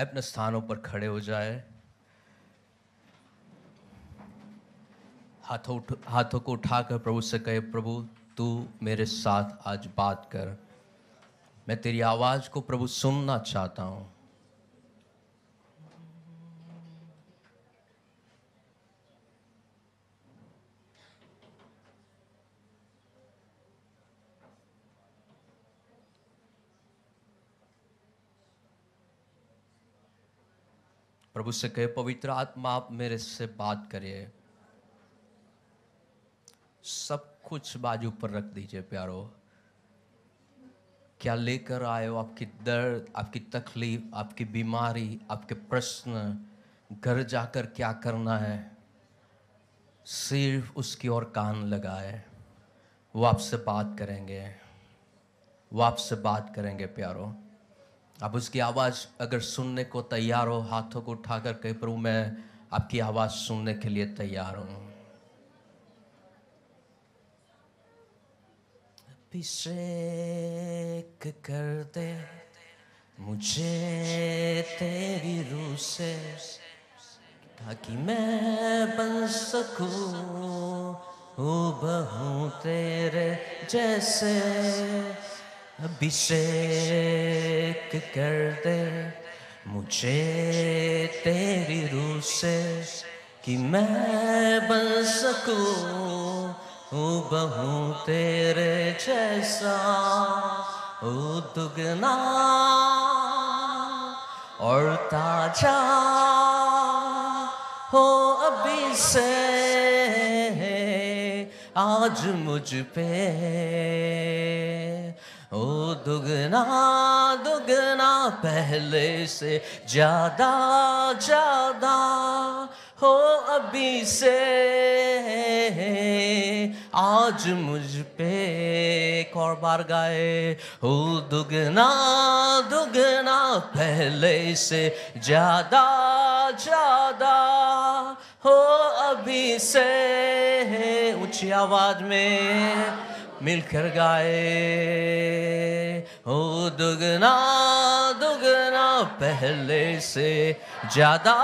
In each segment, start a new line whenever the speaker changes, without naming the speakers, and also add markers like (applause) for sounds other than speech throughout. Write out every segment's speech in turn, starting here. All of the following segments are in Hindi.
अपने स्थानों पर खड़े हो जाए हाथों उठ हाथों को उठाकर प्रभु से कहे प्रभु तू मेरे साथ आज बात कर मैं तेरी आवाज़ को प्रभु सुनना चाहता हूँ प्रभु से कहे पवित्र आत्मा आप मेरे से बात करिए सब कुछ बाजू पर रख दीजिए प्यारो क्या लेकर आए हो आपकी दर्द आपकी तकलीफ आपकी बीमारी आपके प्रश्न घर जाकर क्या करना है सिर्फ उसकी ओर कान लगाए वो आपसे बात करेंगे वो आपसे बात करेंगे प्यारो आप उसकी आवाज़ अगर सुनने को तैयार हो हाथों को उठाकर कहे प्रभु मैं आपकी आवाज़ सुनने के लिए तैयार हूँ
अभिषेक कर दे मुझे तेरी रूह से ताकि मैं बन सकूं बहू तेरे जैसे अभिषेक कर दे मुझे तेरी रूह से कि मैं बन सकू बहू तेरे जैसा ओ दुगना और ताजा हो अभी से आज मुझ पे ओ दुगना दुगना पहले से ज्यादा ज्यादा हो अभी से आज मुझ पे एक और बार गाए हो दुगना दुगना पहले से ज्यादा ज्यादा हो अभी से ऊंची आवाज में मिलकर गाए हो दुगना दुगना पहले से ज्यादा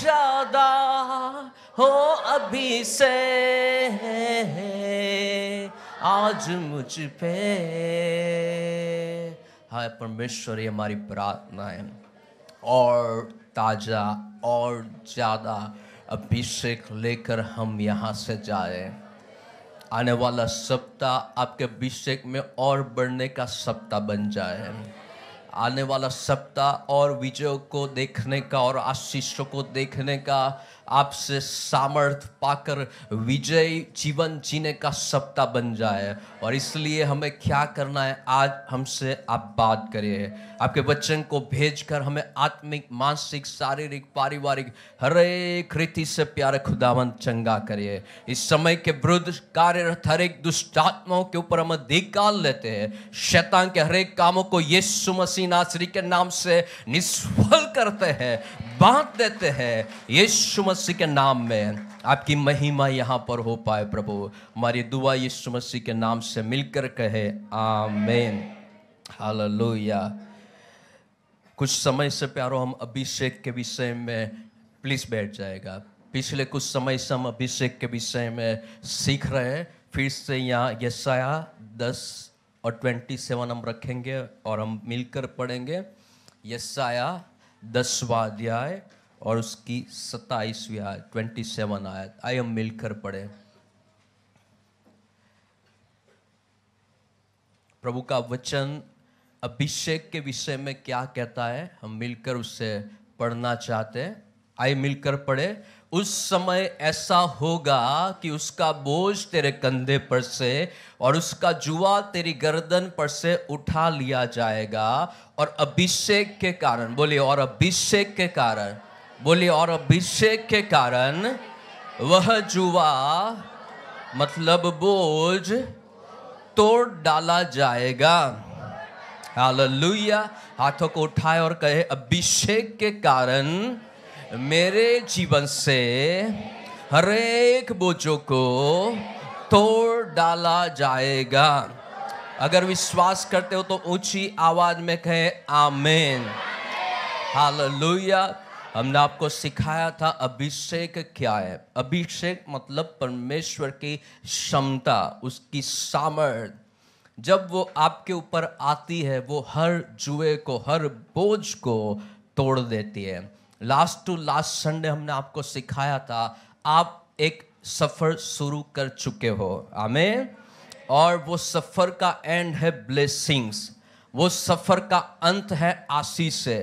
ज्यादा हो अभी से आज मुझ पे हाय परमेश्वर ये हमारी प्रार्थना है
और ताज़ा और ज़्यादा अभिषेक लेकर हम यहाँ से जाए आने वाला सप्ताह आपके अभिषेक में और बढ़ने का सप्ताह बन जाए आने वाला सप्ताह और विजयों को देखने का और आशीषों को देखने का आपसे सामर्थ पाकर विजय जीवन जीने का सप्ताह बन जाए और इसलिए हमें क्या करना है आज हमसे आप बात करिए आपके वचन को भेजकर हमें आत्मिक मानसिक शारीरिक पारिवारिक हर एक रीति से प्यार खुदावंत चंगा करिए इस समय के विरुद्ध कार्यरत हर एक दुष्ट के ऊपर हम अधिकार लेते हैं शैतान के हर एक कामों को यीशु मसीह नासरी के नाम से निष्फल करते हैं बांध देते हैं यीशु मसीह के नाम में आपकी महिमा यहाँ पर हो पाए प्रभु हमारी दुआ यीशु मसीह के नाम से मिलकर कहे आमेन हालेलुया कुछ समय से प्यारो हम अभिषेक के विषय में प्लीज़ बैठ जाएगा पिछले कुछ समय से हम अभिषेक के विषय में सीख रहे हैं फिर से यहाँ यसाया दस और ट्वेंटी सेवन हम रखेंगे और हम मिलकर पढ़ेंगे यसाया दसवा अध्याय और उसकी सत्ताईसवीं आयत ट्वेंटी सेवन आयत आई हम मिलकर पढ़े प्रभु का वचन अभिषेक के विषय में क्या कहता है हम मिलकर उससे पढ़ना चाहते हैं आई मिलकर पढ़े उस समय ऐसा होगा कि उसका बोझ तेरे कंधे पर से और उसका जुआ तेरी गर्दन पर से उठा लिया जाएगा और अभिषेक के कारण बोलिए और अभिषेक के कारण बोलिए और अभिषेक के कारण वह जुआ मतलब बोझ तोड़ डाला जाएगा हालेलुया हाथों को उठाए और कहे अभिषेक के कारण मेरे जीवन से हर एक बोझों को तोड़ डाला जाएगा अगर विश्वास करते हो तो ऊंची आवाज में कहे आमेन लोहिया हमने आपको सिखाया था अभिषेक क्या है अभिषेक मतलब परमेश्वर की क्षमता उसकी सामर्थ जब वो आपके ऊपर आती है वो हर जुए को हर बोझ को तोड़ देती है लास्ट टू लास्ट संडे हमने आपको सिखाया था आप एक सफ़र शुरू कर चुके हो आमे और वो सफ़र का एंड है ब्लेसिंग्स वो सफ़र का अंत है आशीष से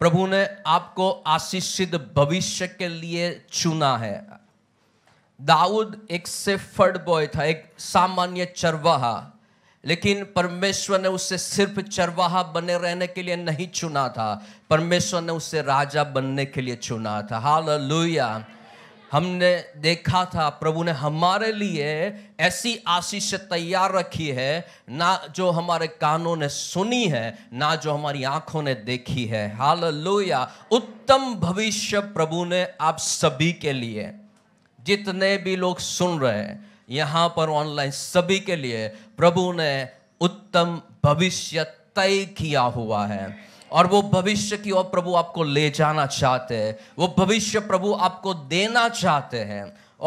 प्रभु ने आपको आशीषित भविष्य के लिए चुना है दाऊद एक सेफर्ड बॉय था एक सामान्य चरवाहा लेकिन परमेश्वर ने उसे सिर्फ चरवाहा बने रहने के लिए नहीं चुना था परमेश्वर ने उसे राजा बनने के लिए चुना था हाल हमने देखा था प्रभु ने हमारे लिए ऐसी आशीष तैयार रखी है ना जो हमारे कानों ने सुनी है ना जो हमारी आंखों ने देखी है हाल उत्तम भविष्य प्रभु ने आप सभी के लिए जितने भी लोग सुन रहे हैं यहाँ पर ऑनलाइन सभी के लिए प्रभु ने उत्तम भविष्य तय किया हुआ है और वो भविष्य की ओर प्रभु आपको ले जाना चाहते हैं वो भविष्य प्रभु आपको देना चाहते हैं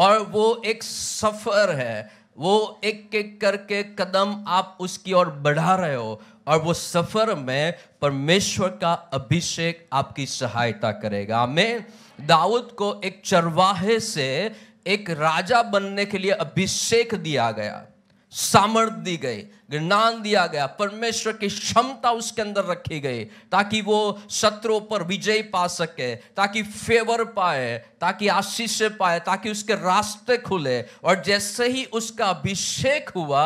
और वो एक सफ़र है वो एक एक करके कदम आप उसकी ओर बढ़ा रहे हो और वो सफ़र में परमेश्वर का अभिषेक आपकी सहायता करेगा मैं दाऊद को एक चरवाहे से एक राजा बनने के लिए अभिषेक दिया गया सामर्थ दी गई ज्ञान दिया गया परमेश्वर की क्षमता उसके अंदर रखी गई ताकि वो शत्रुओं पर विजय पा सके ताकि फेवर पाए ताकि आशीष पाए ताकि उसके रास्ते खुले और जैसे ही उसका अभिषेक हुआ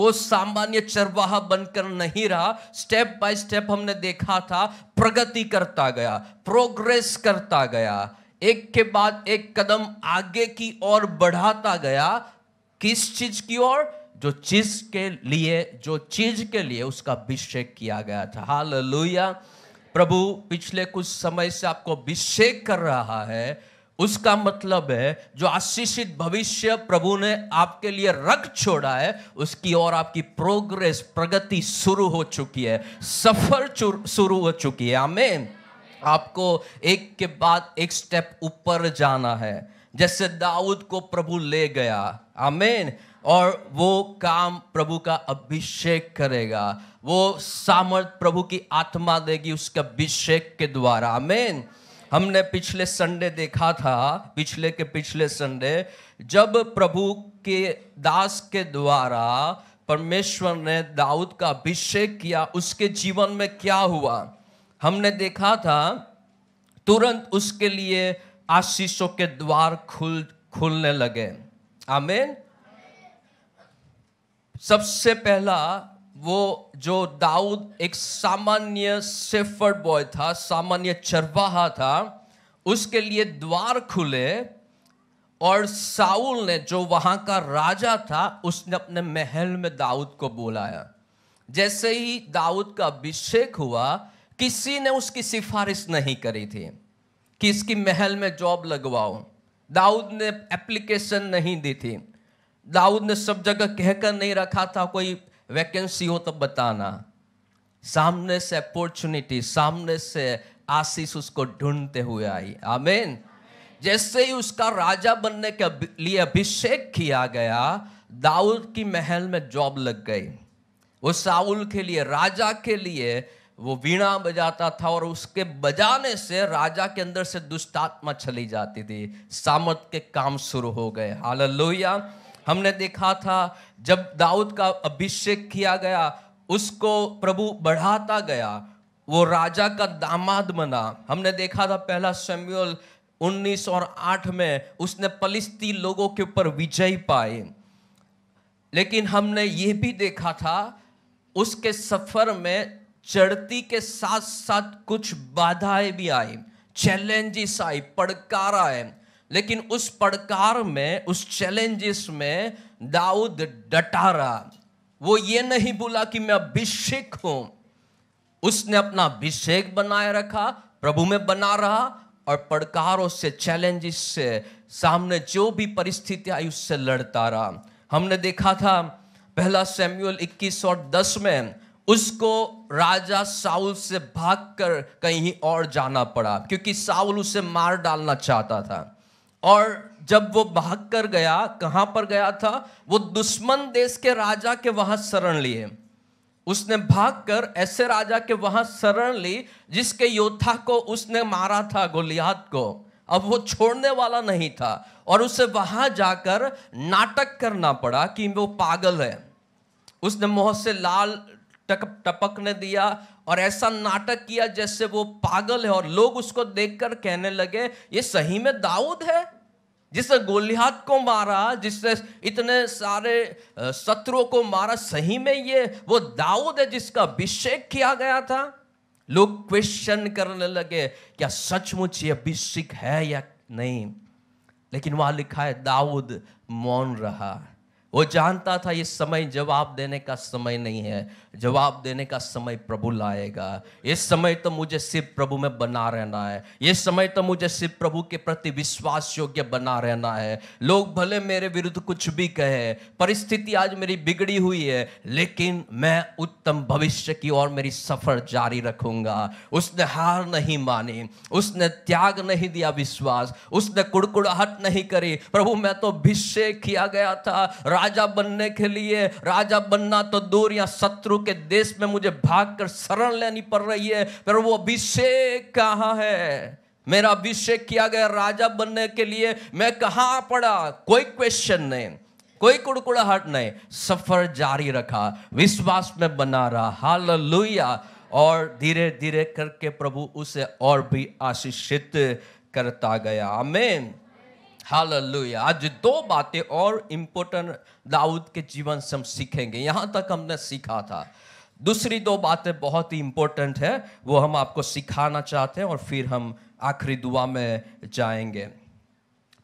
वो सामान्य चरवाहा बनकर नहीं रहा स्टेप बाय स्टेप हमने देखा था प्रगति करता गया प्रोग्रेस करता गया एक के बाद एक कदम आगे की ओर बढ़ाता गया किस चीज की ओर जो चीज के लिए जो चीज के लिए उसका अभिषेक किया गया था हाल प्रभु पिछले कुछ समय से आपको अभिषेक कर रहा है उसका मतलब है जो आशीषित भविष्य प्रभु ने आपके लिए रख छोड़ा है उसकी और आपकी प्रोग्रेस प्रगति शुरू हो चुकी है सफर शुरू हो चुकी है आमेन आपको एक के बाद एक स्टेप ऊपर जाना है जैसे दाऊद को प्रभु ले गया आमेन और वो काम प्रभु का अभिषेक करेगा वो सामर्थ प्रभु की आत्मा देगी उसके अभिषेक के द्वारा आमेन हमने पिछले संडे देखा था पिछले के पिछले संडे जब प्रभु के दास के द्वारा परमेश्वर ने दाऊद का अभिषेक किया उसके जीवन में क्या हुआ हमने देखा था तुरंत उसके लिए आशीषों के द्वार खुल खुलने लगे आमेन सबसे पहला वो जो दाऊद एक सामान्य सेफर्ड बॉय था सामान्य चरवाहा था उसके लिए द्वार खुले और साउल ने जो वहां का राजा था उसने अपने महल में दाऊद को बुलाया जैसे ही दाऊद का अभिषेक हुआ किसी ने उसकी सिफारिश नहीं करी थी कि इसकी महल में जॉब लगवाओ दाऊद ने एप्लीकेशन नहीं दी थी दाऊद ने सब जगह कहकर नहीं रखा था कोई वैकेंसी हो तो बताना सामने से अपॉर्चुनिटी सामने से आशीष उसको ढूंढते हुए आई आमेन जैसे ही उसका राजा बनने के लिए अभिषेक किया गया दाऊद की महल में जॉब लग गई वो साउल के लिए राजा के लिए वो वीणा बजाता था और उसके बजाने से राजा के अंदर से दुष्टात्मा चली जाती थी सामर्थ के काम शुरू हो गए लोहिया हमने देखा था जब दाऊद का अभिषेक किया गया उसको प्रभु बढ़ाता गया वो राजा का दामाद बना हमने देखा था पहला सैम्यूअल 19 और 8 में उसने पलिस्ती लोगों के ऊपर विजय पाई लेकिन हमने ये भी देखा था उसके सफर में चढ़ती के साथ साथ कुछ बाधाएं भी आई चैलेंजेस आई पड़कार आए लेकिन उस पड़कार में उस चैलेंजेस में दाऊद डटा रहा वो ये नहीं बोला कि मैं अभिषेक हूं उसने अपना अभिषेक बनाए रखा प्रभु में बना रहा और पड़कारों से चैलेंजेस से सामने जो भी परिस्थिति आई उससे लड़ता रहा हमने देखा था पहला सेम्यूल 21 और 10 में उसको राजा साउल से भागकर कहीं और जाना पड़ा क्योंकि साउल उसे मार डालना चाहता था और जब वो भाग कर गया कहाँ पर गया था वो दुश्मन देश के राजा के वहाँ शरण लिए उसने भागकर ऐसे राजा के वहाँ शरण ली जिसके योद्धा को उसने मारा था गोलियात को अब वो छोड़ने वाला नहीं था और उसे वहाँ जाकर नाटक करना पड़ा कि वो पागल है उसने मोह से लाल टक टपकने दिया और ऐसा नाटक किया जैसे वो पागल है और लोग उसको देखकर कहने लगे ये सही में दाऊद है जिसने गोलियात को मारा जिसने इतने सारे शत्रुओं को मारा सही में ये वो दाऊद है जिसका अभिषेक किया गया था लोग क्वेश्चन करने लगे क्या सचमुच ये अभिषेक है या नहीं लेकिन वहां लिखा है दाऊद मौन रहा वो जानता था ये समय जवाब देने का समय नहीं है जवाब देने का समय प्रभु लाएगा ये समय तो मुझे सिर्फ प्रभु में बना रहना है ये समय तो मुझे सिर्फ प्रभु के प्रति विश्वास योग्य बना रहना है लोग भले मेरे विरुद्ध कुछ भी कहे परिस्थिति आज मेरी बिगड़ी हुई है लेकिन मैं उत्तम भविष्य की ओर मेरी सफर जारी रखूंगा उसने हार नहीं मानी उसने त्याग नहीं दिया विश्वास उसने कुड़कुड़ाहट नहीं करी प्रभु मैं तो भिषेक किया गया था राजा बनने के लिए राजा बनना तो दूर या शत्रु के देश में मुझे भागकर शरण लेनी पड़ रही है पर वो अभिषेक कहाँ है मेरा अभिषेक किया गया राजा बनने के लिए मैं कहाँ पड़ा कोई क्वेश्चन नहीं कोई कुड़कुड़ाहट नहीं सफर जारी रखा विश्वास में बना रहा हाल और धीरे धीरे करके प्रभु उसे और भी आशीषित करता गया आमेन हाल आज दो बातें और इम्पोर्टेंट दाऊद के जीवन से हम सीखेंगे यहां तक हमने सीखा था दूसरी दो बातें बहुत ही इंपॉर्टेंट है वो हम आपको सिखाना चाहते हैं और फिर हम आखिरी दुआ में जाएंगे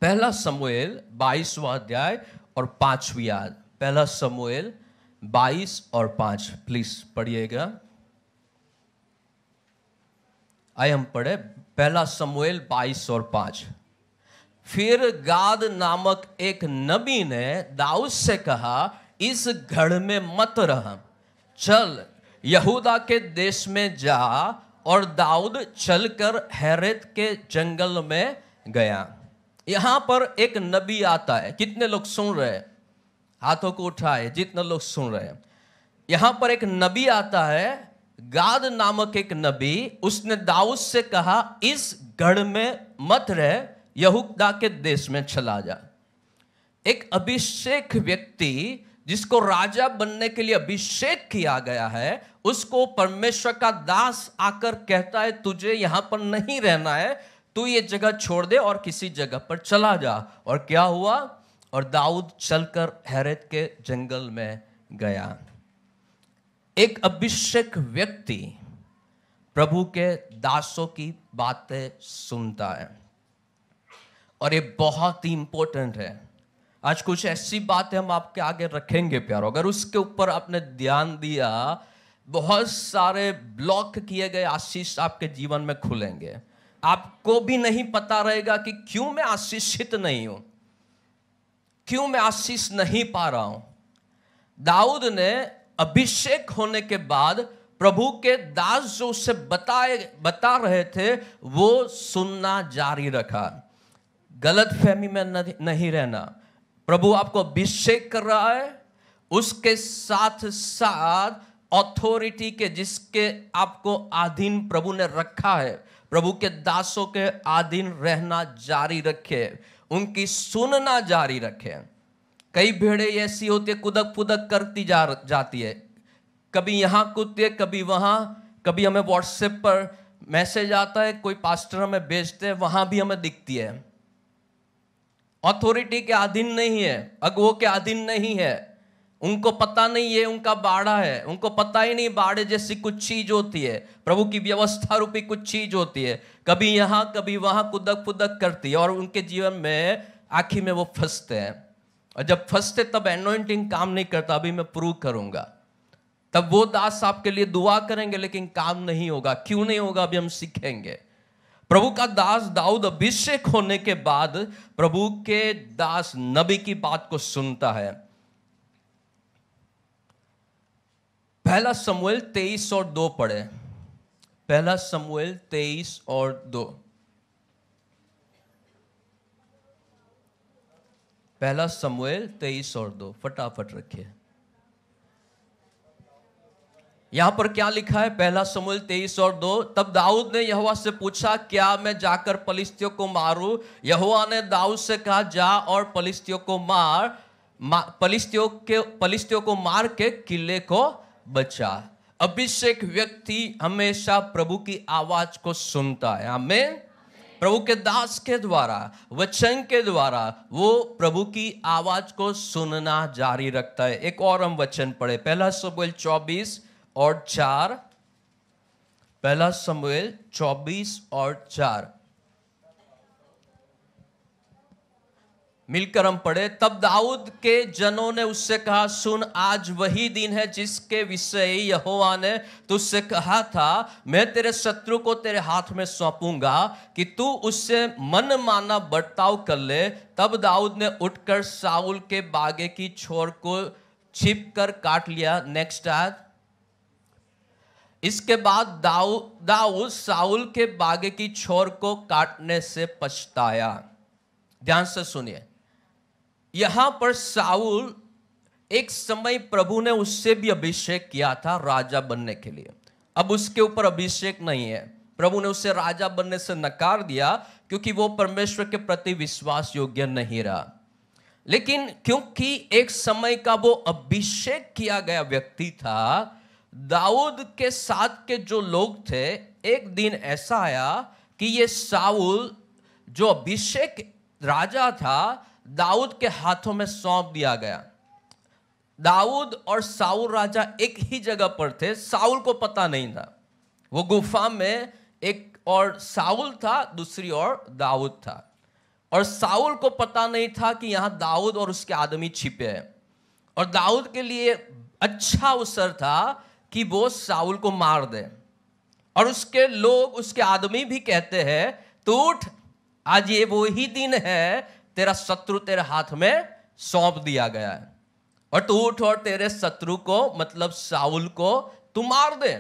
पहला समूएल बाईसवा अध्याय और पांचवी याद पहला समूएल बाईस और पांच प्लीज पढ़िएगा आए हम पढ़े पहला समूएल बाईस और पांच फिर गाद नामक एक नबी ने दाऊद से कहा इस घर में मत रह चल यहूदा के देश में जा और दाऊद चलकर हैरत के जंगल में गया यहाँ पर एक नबी आता है कितने लोग सुन रहे हाथों को उठाए जितने लोग सुन रहे हैं यहाँ पर एक नबी आता है गाद नामक एक नबी उसने दाऊद से कहा इस गढ़ में मत रह यहूदा के देश में चला जा एक अभिषेक व्यक्ति जिसको राजा बनने के लिए अभिषेक किया गया है उसको परमेश्वर का दास आकर कहता है तुझे यहां पर नहीं रहना है तू ये जगह छोड़ दे और किसी जगह पर चला जा और क्या हुआ और दाऊद चलकर हैरत के जंगल में गया एक अभिषेक व्यक्ति प्रभु के दासों की बातें सुनता है और ये बहुत ही इंपॉर्टेंट है आज कुछ ऐसी बातें हम आपके आगे रखेंगे प्यारो अगर उसके ऊपर आपने ध्यान दिया बहुत सारे ब्लॉक किए गए आशीष आपके जीवन में खुलेंगे आपको भी नहीं पता रहेगा कि क्यों मैं आशीषित नहीं हूं क्यों मैं आशीष नहीं पा रहा हूं दाऊद ने अभिषेक होने के बाद प्रभु के दास जो उसे बताए बता रहे थे वो सुनना जारी रखा गलत फहमी में नहीं रहना प्रभु आपको अभिषेक कर रहा है उसके साथ साथ ऑथोरिटी के जिसके आपको आधीन प्रभु ने रखा है प्रभु के दासों के आधीन रहना जारी रखे उनकी सुनना जारी रखे कई भेड़े ऐसी होती है कुदक पुदक करती जा जाती है कभी यहाँ कूदती है कभी वहाँ कभी हमें व्हाट्सएप पर मैसेज आता है कोई पास्टर हमें भेजते हैं वहाँ भी हमें दिखती है अथॉरिटी के अधीन नहीं है अगुओं के अधीन नहीं है उनको पता नहीं है उनका बाड़ा है उनको पता ही नहीं बाड़े जैसी कुछ चीज होती है प्रभु की व्यवस्था रूपी कुछ चीज होती है कभी यहाँ कभी वहाँ कुदक पुदक करती है और उनके जीवन में आखिर में वो फंसते हैं और जब फंसते तब एनोइंटिंग काम नहीं करता अभी मैं प्रूव करूंगा तब वो दास आपके लिए दुआ करेंगे लेकिन काम नहीं होगा क्यों नहीं होगा अभी हम सीखेंगे प्रभु का दास दाऊद अभिषेक होने के बाद प्रभु के दास नबी की बात को सुनता है पहला समूएल तेईस और दो पढ़े पहला समूएल तेईस और दो पहला समूएल तेईस और दो फटाफट रखिए यहाँ पर क्या लिखा है पहला समूल तेईस और दो तब दाऊद ने यहुआ से पूछा क्या मैं जाकर पलिस्तियों को मारू यहुआ ने दाऊद से कहा जा और पलिस्तियों को मार पलिस्तियों के पलिस्तियों को मार के किले को बचा अभिषेक व्यक्ति हमेशा प्रभु की आवाज को सुनता है हमें प्रभु के दास के द्वारा वचन के द्वारा वो प्रभु की आवाज को सुनना जारी रखता है एक और हम वचन पढ़े पहला सबल चौबीस और चार पहला समवेल चौबीस और चार मिलकर हम पढ़े तब दाऊद के जनों ने उससे कहा सुन आज वही दिन है जिसके विषय यहोवा ने तुझसे कहा था मैं तेरे शत्रु को तेरे हाथ में सौंपूंगा कि तू उससे मन माना बर्ताव कर ले तब दाऊद ने उठकर साउल के बागे की छोर को छिप कर काट लिया नेक्स्ट आज इसके बाद दाऊ दाऊद साउल के बागे की छोर को काटने से पछताया ध्यान से सुनिए यहां पर साउल एक समय प्रभु ने उससे भी अभिषेक किया था राजा बनने के लिए अब उसके ऊपर अभिषेक नहीं है प्रभु ने उसे राजा बनने से नकार दिया क्योंकि वो परमेश्वर के प्रति विश्वास योग्य नहीं रहा लेकिन क्योंकि एक समय का वो अभिषेक किया गया व्यक्ति था दाऊद के साथ के जो लोग थे एक दिन ऐसा आया कि ये साउल जो अभिषेक राजा था दाऊद के हाथों में सौंप दिया गया दाऊद और साउल राजा एक ही जगह पर थे साउल को पता नहीं था वो गुफा में एक और साउल था दूसरी ओर दाऊद था और साउल को पता नहीं था कि यहाँ दाऊद और उसके आदमी छिपे हैं और दाऊद के लिए अच्छा अवसर था कि वो साउल को मार दे और उसके लोग उसके आदमी भी कहते हैं तो उठ आज ये वो ही दिन है तेरा शत्रु तेरे हाथ में सौंप दिया गया है और तू उठ और तेरे शत्रु को मतलब साउल को तू मार दे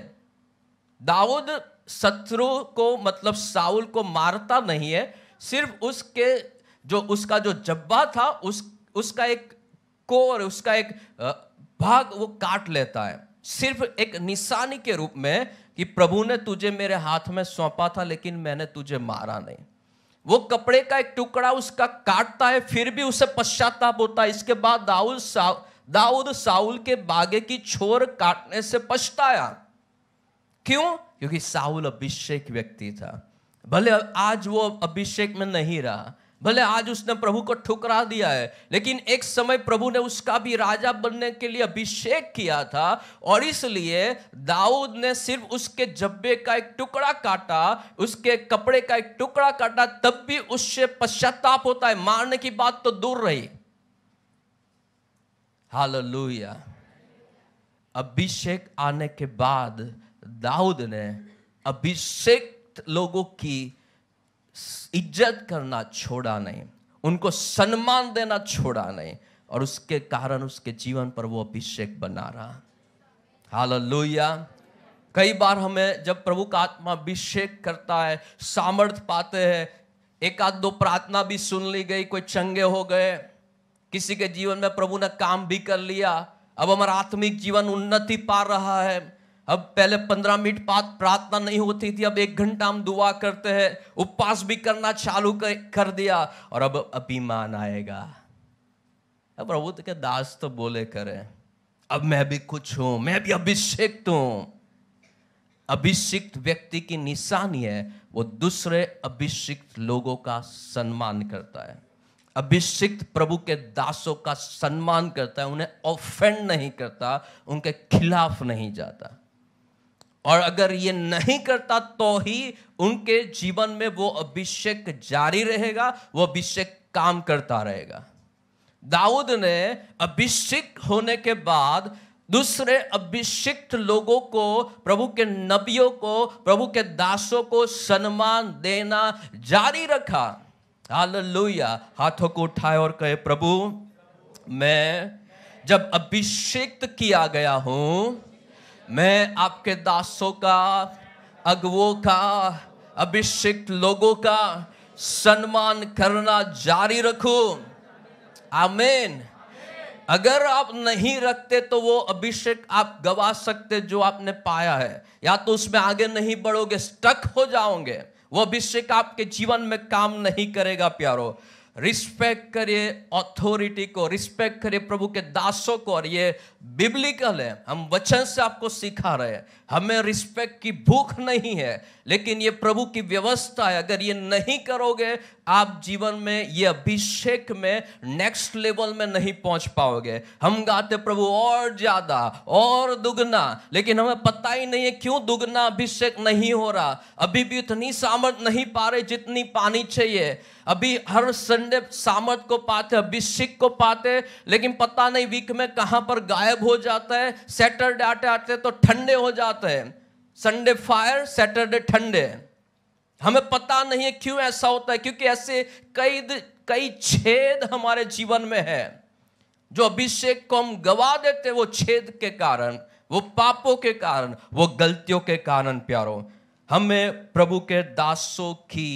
दाऊद शत्रु को मतलब साउल को मारता नहीं है सिर्फ उसके जो उसका जो जब्बा था उस उसका एक कोर उसका एक भाग वो काट लेता है सिर्फ एक निशानी के रूप में कि प्रभु ने तुझे मेरे हाथ में सौंपा था लेकिन मैंने तुझे मारा नहीं वो कपड़े का एक टुकड़ा उसका काटता है फिर भी उसे पश्चाताप होता है इसके बाद दाऊद दाऊद साउल के बागे की छोर काटने से पछताया क्यों क्योंकि साउल अभिषेक व्यक्ति था भले आज वो अभिषेक में नहीं रहा भले आज उसने प्रभु को ठुकरा दिया है लेकिन एक समय प्रभु ने उसका भी राजा बनने के लिए अभिषेक किया था और इसलिए दाऊद ने सिर्फ उसके जब्बे का एक टुकड़ा काटा उसके कपड़े का एक टुकड़ा काटा तब भी उससे पश्चाताप होता है मारने की बात तो दूर रही हालेलुया अभिषेक आने के बाद दाऊद ने अभिषेक लोगों की इज्जत करना छोड़ा नहीं उनको सम्मान देना छोड़ा नहीं और उसके कारण उसके जीवन पर वो अभिषेक बना रहा हाल कई बार हमें जब प्रभु का आत्मा अभिषेक करता है सामर्थ पाते हैं एक आध दो प्रार्थना भी सुन ली गई कोई चंगे हो गए किसी के जीवन में प्रभु ने काम भी कर लिया अब हमारा आत्मिक जीवन उन्नति पा रहा है अब पहले पंद्रह मिनट बाद प्रार्थना नहीं होती थी अब एक घंटा हम दुआ करते हैं उपवास भी करना चालू कर, कर दिया और अब अभिमान आएगा अब प्रभु तो के दास तो बोले करे अब मैं भी कुछ हूं मैं भी अभिषेक हूं अभिषिक्त व्यक्ति की निशानी है वो दूसरे अभिषिक्त लोगों का सम्मान करता है अभिषिक्त प्रभु के दासों का सम्मान करता है उन्हें ऑफेंड नहीं करता उनके खिलाफ नहीं जाता और अगर ये नहीं करता तो ही उनके जीवन में वो अभिषेक जारी रहेगा वो अभिषेक काम करता रहेगा दाऊद ने अभिषेक होने के बाद दूसरे अभिषिक्त लोगों को प्रभु के नबियों को प्रभु के दासों को सम्मान देना जारी रखा हालेलुया हाथों को उठाए और कहे प्रभु मैं जब अभिषिक्त किया गया हूं मैं आपके दासों का अगवों का अभिषेक लोगों का सम्मान करना जारी रखू आमेन अगर आप नहीं रखते तो वो अभिषेक आप गवा सकते जो आपने पाया है या तो उसमें आगे नहीं बढ़ोगे स्टक हो जाओगे वो अभिषेक आपके जीवन में काम नहीं करेगा प्यारो रिस्पेक्ट करिए ऑथोरिटी को रिस्पेक्ट करिए प्रभु के दासों को और ये बिब्लिकल है हम वचन से आपको सिखा रहे हैं हमें रिस्पेक्ट की भूख नहीं है लेकिन ये प्रभु की व्यवस्था है अगर ये नहीं करोगे आप जीवन में ये अभिषेक में नेक्स्ट लेवल में नहीं पहुंच पाओगे हम गाते प्रभु और ज्यादा और दुगना लेकिन हमें पता ही नहीं है क्यों दुगना अभिषेक नहीं हो रहा अभी भी उतनी सामर्थ नहीं पा रहे जितनी पानी चाहिए अभी हर संडे सामर्थ को पाते अभिषेक को पाते लेकिन पता नहीं वीक में कहाँ पर गायब हो जाता है सैटरडे आते आते तो ठंडे हो जाते हैं संडे फायर सैटरडे ठंडे हमें पता नहीं है क्यों ऐसा होता है क्योंकि ऐसे कई कई छेद हमारे जीवन में है जो अभिषेक को हम गवा देते वो छेद के कारण वो पापों के कारण वो गलतियों के कारण प्यारो हमें प्रभु के दासों की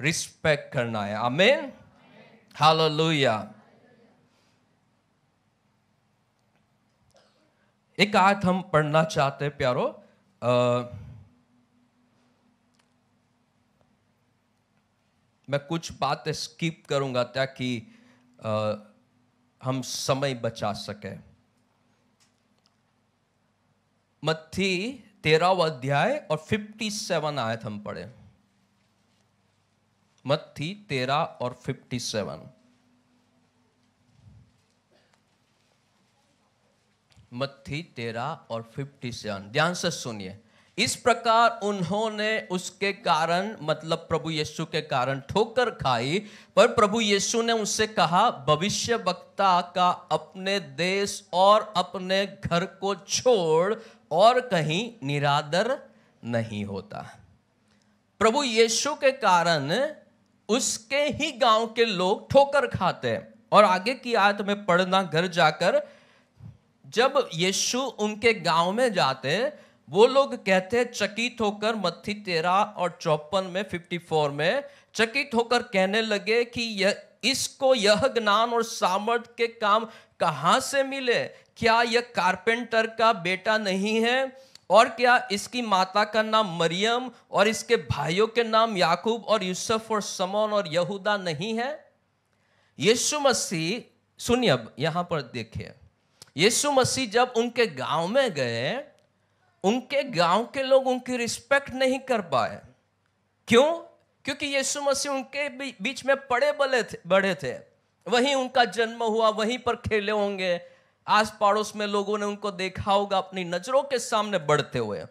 रिस्पेक्ट करना है आमेन हालेलुया एक आयत हम पढ़ना चाहते हैं प्यारो आ, मैं कुछ बात स्किप करूंगा ताकि हम समय बचा सकें मत्थी तेरा अध्याय और फिफ्टी सेवन आयत हम पढ़े मत्थी तेरा और फिफ्टी सेवन मत्थी तेरा और फिफ्टी सेवन ध्यान से सुनिए इस प्रकार उन्होंने उसके कारण मतलब प्रभु यीशु के कारण ठोकर खाई पर प्रभु यीशु ने उससे कहा भविष्य वक्ता का अपने देश और अपने घर को छोड़ और कहीं निरादर नहीं होता प्रभु यीशु के कारण उसके ही गांव के लोग ठोकर खाते हैं और आगे की आयत में पढ़ना घर जाकर जब यीशु उनके गांव में जाते वो लोग कहते हैं चकित होकर मत्थी तेरह और चौपन में 54 में चकित होकर कहने लगे कि यह इसको यह ज्ञान और सामर्थ्य के काम कहाँ से मिले क्या यह कारपेंटर का बेटा नहीं है और क्या इसकी माता का नाम मरियम और इसके भाइयों के नाम याकूब और यूसुफ और समोन और यहूदा नहीं है यीशु मसीह सुनिए अब यहाँ पर देखिए यीशु मसीह जब उनके गांव में गए उनके गांव के लोग उनकी रिस्पेक्ट नहीं कर पाए क्यों क्योंकि यीशु मसीह उनके बीच में पड़े बले थे बड़े थे वहीं उनका जन्म हुआ वहीं पर खेले होंगे आस पड़ोस में लोगों ने उनको देखा होगा अपनी नजरों के सामने बढ़ते हुए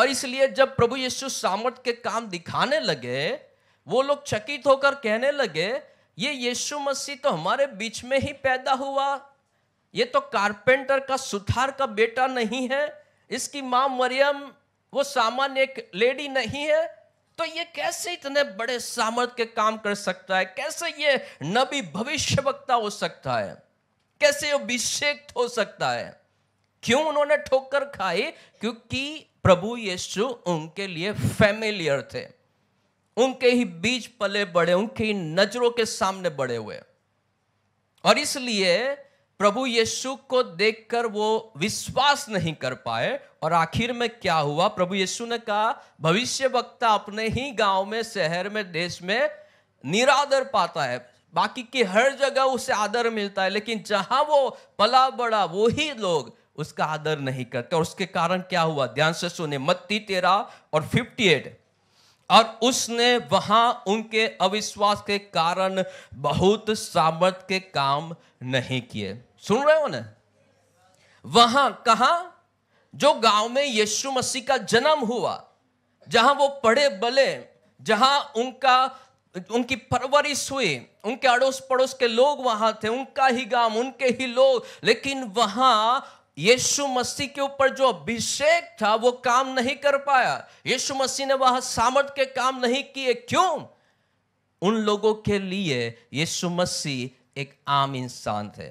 और इसलिए जब प्रभु यीशु सामर्थ के काम दिखाने लगे वो लोग चकित होकर कहने लगे ये यीशु मसीह तो हमारे बीच में ही पैदा हुआ ये तो कारपेंटर का सुथार का बेटा नहीं है इसकी मां मरियम वो सामान्य एक लेडी नहीं है तो ये कैसे इतने बड़े सामर्थ के काम कर सकता है कैसे ये नबी भविष्य वक्ता हो सकता है कैसे अभिषेक हो सकता है क्यों उन्होंने ठोकर खाई क्योंकि प्रभु यीशु उनके लिए फैमिलियर थे उनके ही बीच पले बड़े उनके ही नजरों के सामने बड़े हुए और इसलिए प्रभु यीशु को देखकर वो विश्वास नहीं कर पाए और आखिर में क्या हुआ प्रभु यीशु ने कहा भविष्य वक्ता अपने ही गांव में शहर में देश में निरादर पाता है बाकी की हर जगह उसे आदर मिलता है लेकिन जहां वो पला बड़ा वो ही लोग उसका आदर नहीं करते और उसके कारण क्या हुआ ध्यान से सुने मत्ती तेरा और फिफ्टी एट और उसने वहां उनके अविश्वास के कारण बहुत सामर्थ के काम नहीं किए सुन रहे हो ना वहां कहा जो गांव में यीशु मसीह का जन्म हुआ जहां वो पढ़े बले जहां उनका उनकी परवरिश हुई उनके अड़ोस पड़ोस के लोग वहां थे उनका ही गांव उनके ही लोग लेकिन वहां यीशु मसीह के ऊपर जो अभिषेक था वो काम नहीं कर पाया यीशु मसीह ने वहां सामर्थ के काम नहीं किए क्यों उन लोगों के लिए यीशु मसीह एक आम इंसान थे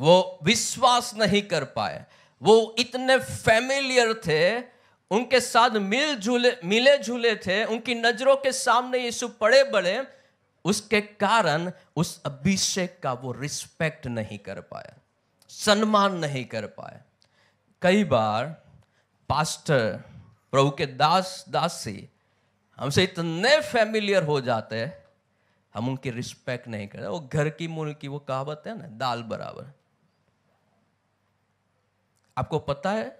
वो विश्वास नहीं कर पाए वो इतने फैमिलियर थे उनके साथ मिल जुले मिले जुले थे उनकी नज़रों के सामने यीशु पड़े बड़े उसके कारण उस अभिषेक का वो रिस्पेक्ट नहीं कर पाया सम्मान नहीं कर पाए कई बार पास्टर प्रभु के दास दासी हमसे इतने फैमिलियर हो जाते हैं हम उनकी रिस्पेक्ट नहीं कर रहे वो घर की मूल की वो कहावत है ना दाल बराबर आपको पता है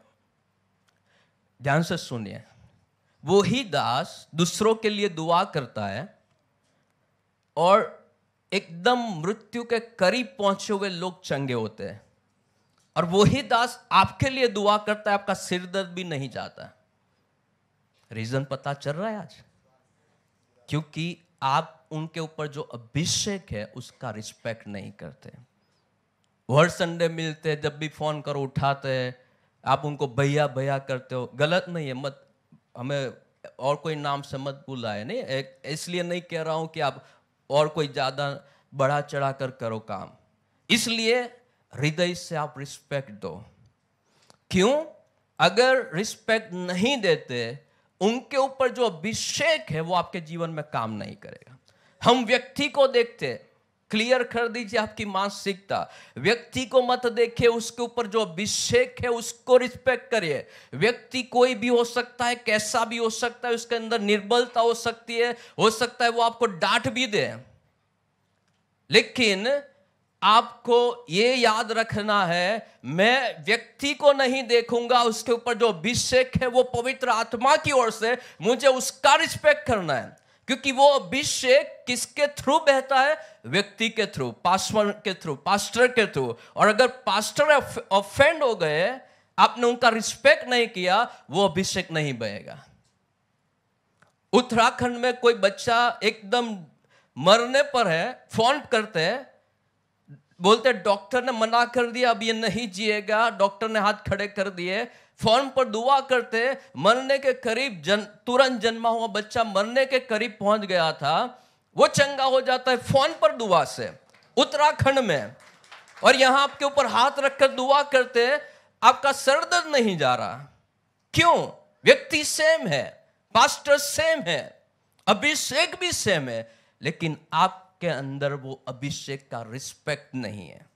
ध्यान से सुनिए वो ही दास दूसरों के लिए दुआ करता है और एकदम मृत्यु के करीब पहुंचे हुए लोग चंगे होते हैं और वही दास आपके लिए दुआ करता है आपका सिर दर्द भी नहीं जाता रीजन पता चल रहा है आज क्योंकि आप उनके ऊपर जो अभिषेक है उसका रिस्पेक्ट नहीं करते हर संडे मिलते जब भी फोन करो उठाते हैं आप उनको भैया भैया करते हो गलत नहीं है मत हमें और कोई नाम से मत बुलाए नहीं इसलिए नहीं कह रहा हूं कि आप और कोई ज़्यादा बढ़ा चढ़ा कर करो काम इसलिए हृदय से आप रिस्पेक्ट दो क्यों अगर रिस्पेक्ट नहीं देते उनके ऊपर जो अभिषेक है वो आपके जीवन में काम नहीं करेगा हम व्यक्ति को देखते क्लियर कर दीजिए आपकी मानसिकता व्यक्ति को मत देखे उसके ऊपर जो अभिषेक है उसको रिस्पेक्ट करिए व्यक्ति कोई भी हो सकता है कैसा भी हो सकता है उसके अंदर निर्बलता हो सकती है हो सकता है वो आपको डांट भी दे लेकिन आपको ये याद रखना है मैं व्यक्ति को नहीं देखूंगा उसके ऊपर जो अभिषेक है वो पवित्र आत्मा की ओर से मुझे उसका रिस्पेक्ट करना है क्योंकि वो अभिषेक किसके थ्रू बहता है व्यक्ति के थ्रू पास्टर के थ्रू पास्टर के थ्रू और अगर पास्टर ऑफेंड हो गए आपने उनका रिस्पेक्ट नहीं किया वो अभिषेक नहीं बहेगा उत्तराखंड में कोई बच्चा एकदम मरने पर है फोन करते हैं बोलते डॉक्टर ने मना कर दिया अब ये नहीं जिएगा डॉक्टर ने हाथ खड़े कर दिए फॉर्म पर दुआ करते मरने के करीब जन तुरंत जन्मा हुआ बच्चा मरने के करीब पहुंच गया था वो चंगा हो जाता है फोन पर दुआ से उत्तराखंड में और यहां आपके ऊपर हाथ रखकर दुआ करते आपका सर दर्द नहीं जा रहा क्यों व्यक्ति सेम है पास्टर सेम है अभिषेक भी सेम है लेकिन आपके अंदर वो अभिषेक का रिस्पेक्ट नहीं है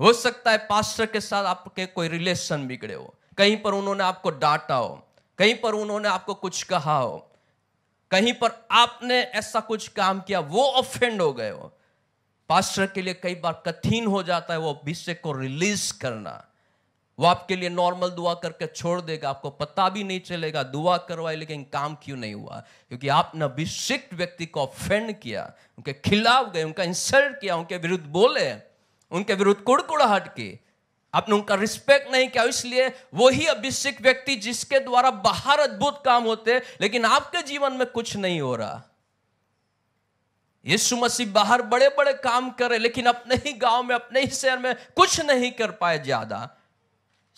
हो सकता है पास्टर के साथ आपके कोई रिलेशन बिगड़े हो कहीं पर उन्होंने आपको डांटा हो कहीं पर उन्होंने आपको कुछ कहा हो कहीं पर आपने ऐसा कुछ काम किया वो ऑफेंड हो गए हो पास्टर के लिए कई बार कठिन हो जाता है वो अभिषेक को रिलीज करना वो आपके लिए नॉर्मल दुआ करके छोड़ देगा आपको पता भी नहीं चलेगा दुआ करवाई लेकिन काम क्यों नहीं हुआ क्योंकि आपने अभिषिक्त व्यक्ति को ऑफेंड किया उनके खिलाफ गए उनका इंसल्ट किया उनके विरुद्ध बोले उनके विरुद्ध कुड़कुड़ाहट की आपने उनका रिस्पेक्ट नहीं किया इसलिए वही अभिषेक व्यक्ति जिसके द्वारा बाहर अद्भुत काम होते लेकिन आपके जीवन में कुछ नहीं हो रहा यीशु मसीह बाहर बड़े बड़े काम करे लेकिन अपने ही गांव में अपने ही शहर में कुछ नहीं कर पाए ज्यादा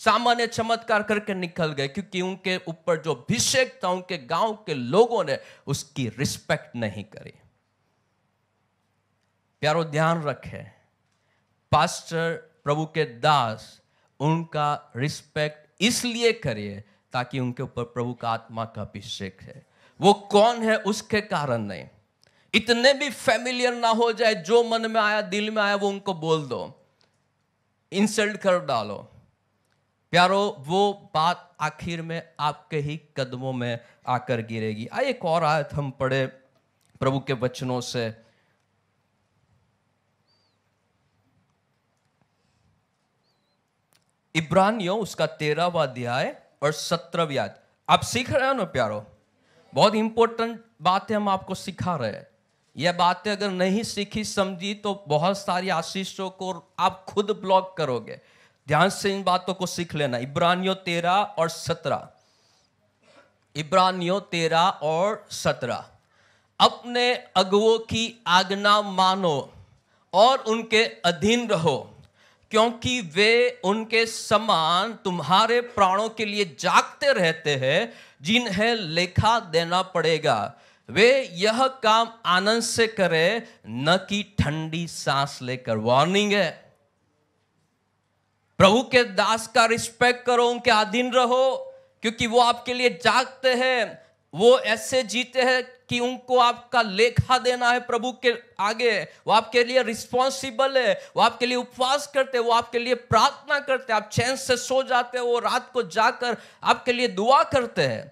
सामान्य चमत्कार करके निकल गए क्योंकि उनके ऊपर जो अभिषेक था उनके गांव के लोगों ने उसकी रिस्पेक्ट नहीं करी प्यारो ध्यान रखे पास्टर प्रभु के दास उनका रिस्पेक्ट इसलिए करिए ताकि उनके ऊपर प्रभु का आत्मा का अभिषेक है वो कौन है उसके कारण नहीं इतने भी फैमिलियर ना हो जाए जो मन में आया दिल में आया वो उनको बोल दो इंसल्ट कर डालो प्यारो वो बात आखिर में आपके ही कदमों में आकर गिरेगी आ एक और आयत हम पढ़े प्रभु के वचनों से इब्रानियों उसका तेरहवा अध्याय और सत्रहवीं आयत आप सीख रहे हो ना प्यारो बहुत इंपॉर्टेंट बातें हम आपको सिखा रहे हैं यह बातें अगर नहीं सीखी समझी तो बहुत सारी आशीषों को आप खुद ब्लॉक करोगे ध्यान से इन बातों को सीख लेना इब्रानियो तेरा और सत्रह इब्रानियो तेरा और सत्रह अपने अगुओं की आज्ञा मानो और उनके अधीन रहो क्योंकि वे उनके समान तुम्हारे प्राणों के लिए जागते रहते हैं जिन्हें लेखा देना पड़ेगा वे यह काम आनंद से करें न कि ठंडी सांस लेकर वार्निंग है प्रभु के दास का रिस्पेक्ट करो उनके अधीन रहो क्योंकि वो आपके लिए जागते हैं वो ऐसे जीते हैं कि उनको आपका लेखा देना है प्रभु के आगे वो आपके लिए रिस्पॉन्सिबल है वो आपके लिए उपवास करते वो आपके लिए प्रार्थना करते आप चैन से सो जाते हैं वो रात को जाकर आपके लिए दुआ करते हैं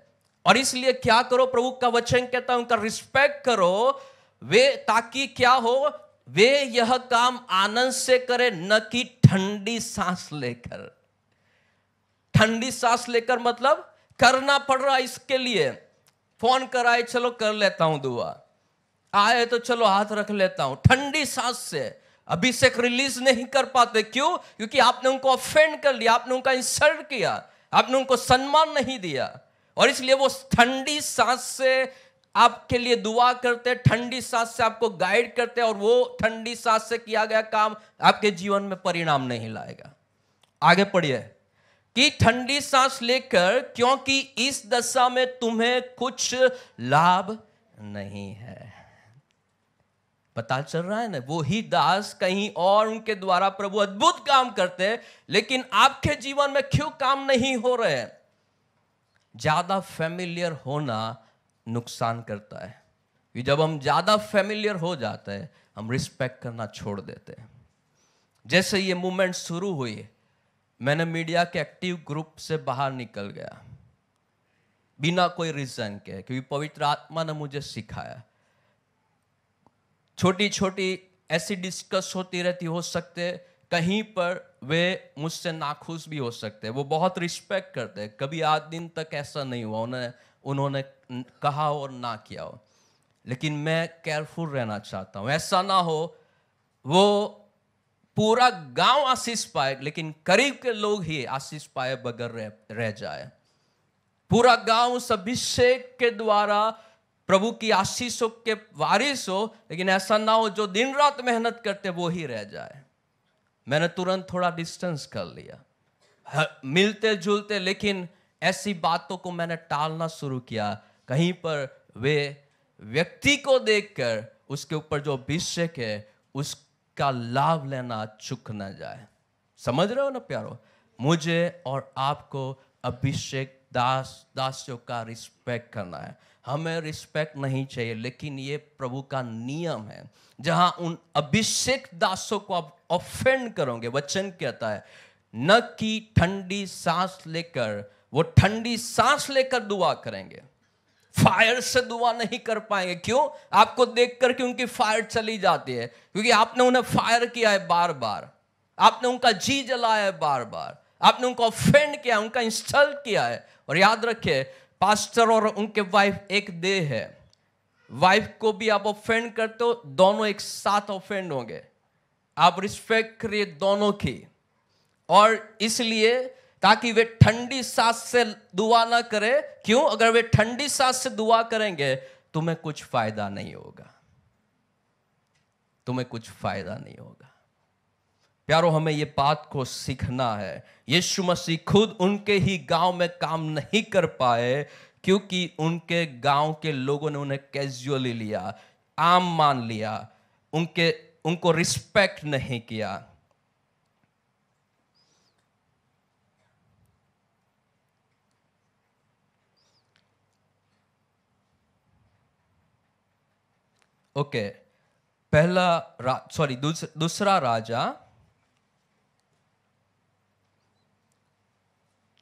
और इसलिए क्या करो प्रभु का वचन कहता है उनका रिस्पेक्ट करो वे ताकि क्या हो वे यह काम आनंद से करें न कि ठंडी सांस लेकर ठंडी सांस लेकर मतलब करना पड़ रहा इसके लिए फोन कराए चलो कर लेता हूं दुआ आए तो चलो हाथ रख लेता हूं ठंडी सांस से अभिषेक रिलीज नहीं कर पाते क्यों क्योंकि आपने उनको ऑफेंड कर लिया आपने उनका इंसल्ट किया आपने उनको सम्मान नहीं दिया और इसलिए वो ठंडी सांस से आपके लिए दुआ करते ठंडी सांस से आपको गाइड करते और वो ठंडी सांस से किया गया काम आपके जीवन में परिणाम नहीं लाएगा आगे पढ़िए कि ठंडी सांस लेकर क्योंकि इस दशा में तुम्हें कुछ लाभ नहीं है पता चल रहा है ना वो ही दास कहीं और उनके द्वारा प्रभु अद्भुत काम करते लेकिन आपके जीवन में क्यों काम नहीं हो रहे ज्यादा फेमिलियर होना नुकसान करता है कि जब हम ज्यादा फेमिलियर हो जाते हैं हम रिस्पेक्ट करना छोड़ देते हैं जैसे ये मूवमेंट शुरू हुई है मैंने मीडिया के एक्टिव ग्रुप से बाहर निकल गया बिना कोई रीजन के क्योंकि पवित्र आत्मा ने मुझे सिखाया छोटी छोटी ऐसी डिस्कस होती रहती हो सकते कहीं पर वे मुझसे नाखुश भी हो सकते वो बहुत रिस्पेक्ट करते कभी आज दिन तक ऐसा नहीं हुआ उन्होंने उन्होंने कहा और ना किया हो लेकिन मैं केयरफुल रहना चाहता हूँ ऐसा ना हो वो पूरा गांव आशीष पाए लेकिन करीब के लोग ही आशीष पाए बगैर रह, रह जाए पूरा गांव उस अभिषेक के द्वारा प्रभु की आशीषों के वारिस हो लेकिन ऐसा ना हो जो दिन रात मेहनत करते वो ही रह जाए मैंने तुरंत थोड़ा डिस्टेंस कर लिया मिलते जुलते लेकिन ऐसी बातों को मैंने टालना शुरू किया कहीं पर वे व्यक्ति को देखकर उसके ऊपर जो अभिषेक है उस का लाभ लेना चुक ना जाए समझ रहे हो ना प्यारो मुझे और आपको अभिषेक दास दासियों का रिस्पेक्ट करना है हमें रिस्पेक्ट नहीं चाहिए लेकिन ये प्रभु का नियम है जहां उन अभिषेक दासों को आप ऑफेंड करोगे वचन कहता है न कि ठंडी सांस लेकर वो ठंडी सांस लेकर दुआ करेंगे फायर से दुआ नहीं कर पाएंगे क्यों आपको देख करके उनकी फायर चली जाती है क्योंकि आपने उन्हें फायर किया है बार बार आपने उनका जी जलाया है बार बार आपने उनको ऑफेंड किया उनका इंसल्ट किया है और याद रखिए पास्टर और उनके वाइफ एक देह है वाइफ को भी आप ऑफेंड करते हो दोनों एक साथ ऑफेंड होंगे आप रिस्पेक्ट करिए दोनों की और इसलिए ताकि वे ठंडी सांस से दुआ ना करें क्यों अगर वे ठंडी सांस से दुआ करेंगे तुम्हें कुछ फायदा नहीं होगा तुम्हें कुछ फायदा नहीं होगा प्यारो हमें ये बात को सीखना है यीशु मसीह खुद उनके ही गांव में काम नहीं कर पाए क्योंकि उनके गांव के लोगों ने उन्हें कैजुअली लिया आम मान लिया उनके उनको रिस्पेक्ट नहीं किया ओके पहला सॉरी दूसरा राजा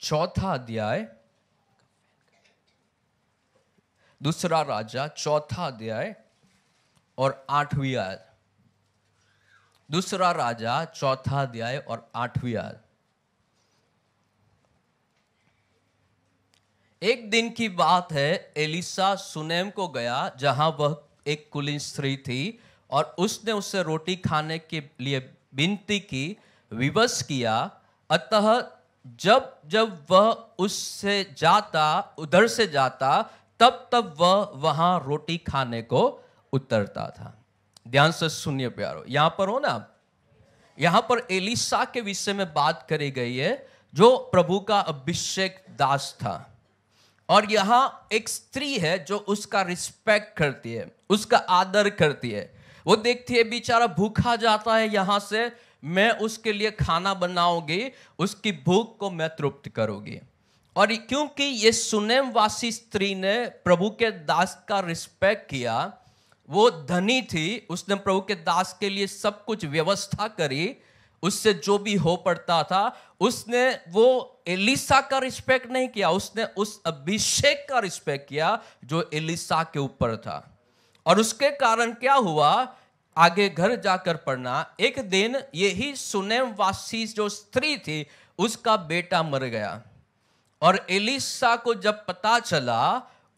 चौथा अध्याय दूसरा राजा चौथा अध्याय और आठवीं आय दूसरा राजा चौथा अध्याय और आठवीं आय एक दिन की बात है एलिसा सुनेम को गया जहां वह एक कुलीन स्त्री थी और उसने उससे रोटी खाने के लिए विनती की विवश किया अतः जब जब वह उससे जाता उधर से जाता तब तब वह वहाँ रोटी खाने को उतरता था ध्यान से सुनिए प्यारो यहाँ पर हो ना यहाँ पर एलिसा के विषय में बात करी गई है जो प्रभु का अभिषेक दास था और यहाँ एक स्त्री है जो उसका रिस्पेक्ट करती है उसका आदर करती है वो देखती है बेचारा भूखा जाता है यहाँ से मैं उसके लिए खाना बनाऊंगी उसकी भूख को मैं तृप्त करूंगी और क्योंकि ये सुनेमवासी स्त्री ने प्रभु के दास का रिस्पेक्ट किया वो धनी थी उसने प्रभु के दास के लिए सब कुछ व्यवस्था करी उससे जो भी हो पड़ता था उसने वो एलिसा का रिस्पेक्ट नहीं किया उसने उस अभिषेक का रिस्पेक्ट किया जो एलिसा के ऊपर था और उसके कारण क्या हुआ आगे घर जाकर पढ़ना एक दिन यही सुनेम वासी जो स्त्री थी उसका बेटा मर गया और एलिसा को जब पता चला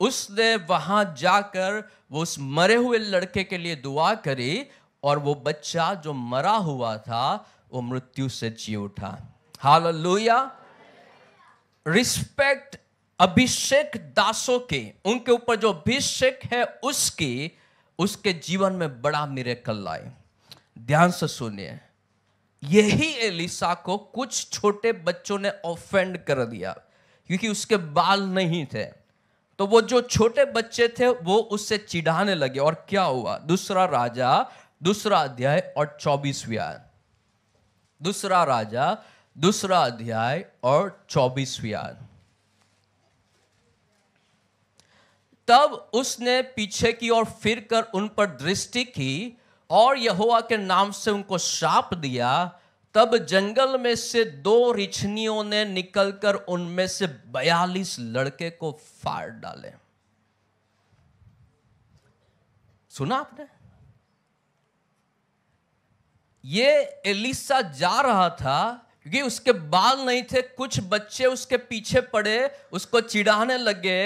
उसने वहां जाकर वो उस मरे हुए लड़के के लिए दुआ करी और वो बच्चा जो मरा हुआ था वो मृत्यु से जी उठा हाल रिस्पेक्ट अभिषेक दासों के उनके ऊपर जो अभिषेक है उसकी उसके जीवन में बड़ा मिरेकल लाए ध्यान से सुनिए यही एलिसा को कुछ छोटे बच्चों ने ऑफेंड कर दिया क्योंकि उसके बाल नहीं थे तो वो जो छोटे बच्चे थे वो उससे चिढ़ाने लगे और क्या हुआ दूसरा राजा दूसरा अध्याय और चौबीसवीं आयत दूसरा राजा दूसरा अध्याय और चौबीस आयत तब उसने पीछे की ओर फिरकर उन पर दृष्टि की और यहोवा के नाम से उनको शाप दिया तब जंगल में से दो रिछनियों ने निकलकर उनमें से बयालीस लड़के को फाड़ डाले सुना आपने ये एलिसा जा रहा था क्योंकि उसके बाल नहीं थे कुछ बच्चे उसके पीछे पड़े उसको चिढ़ाने लगे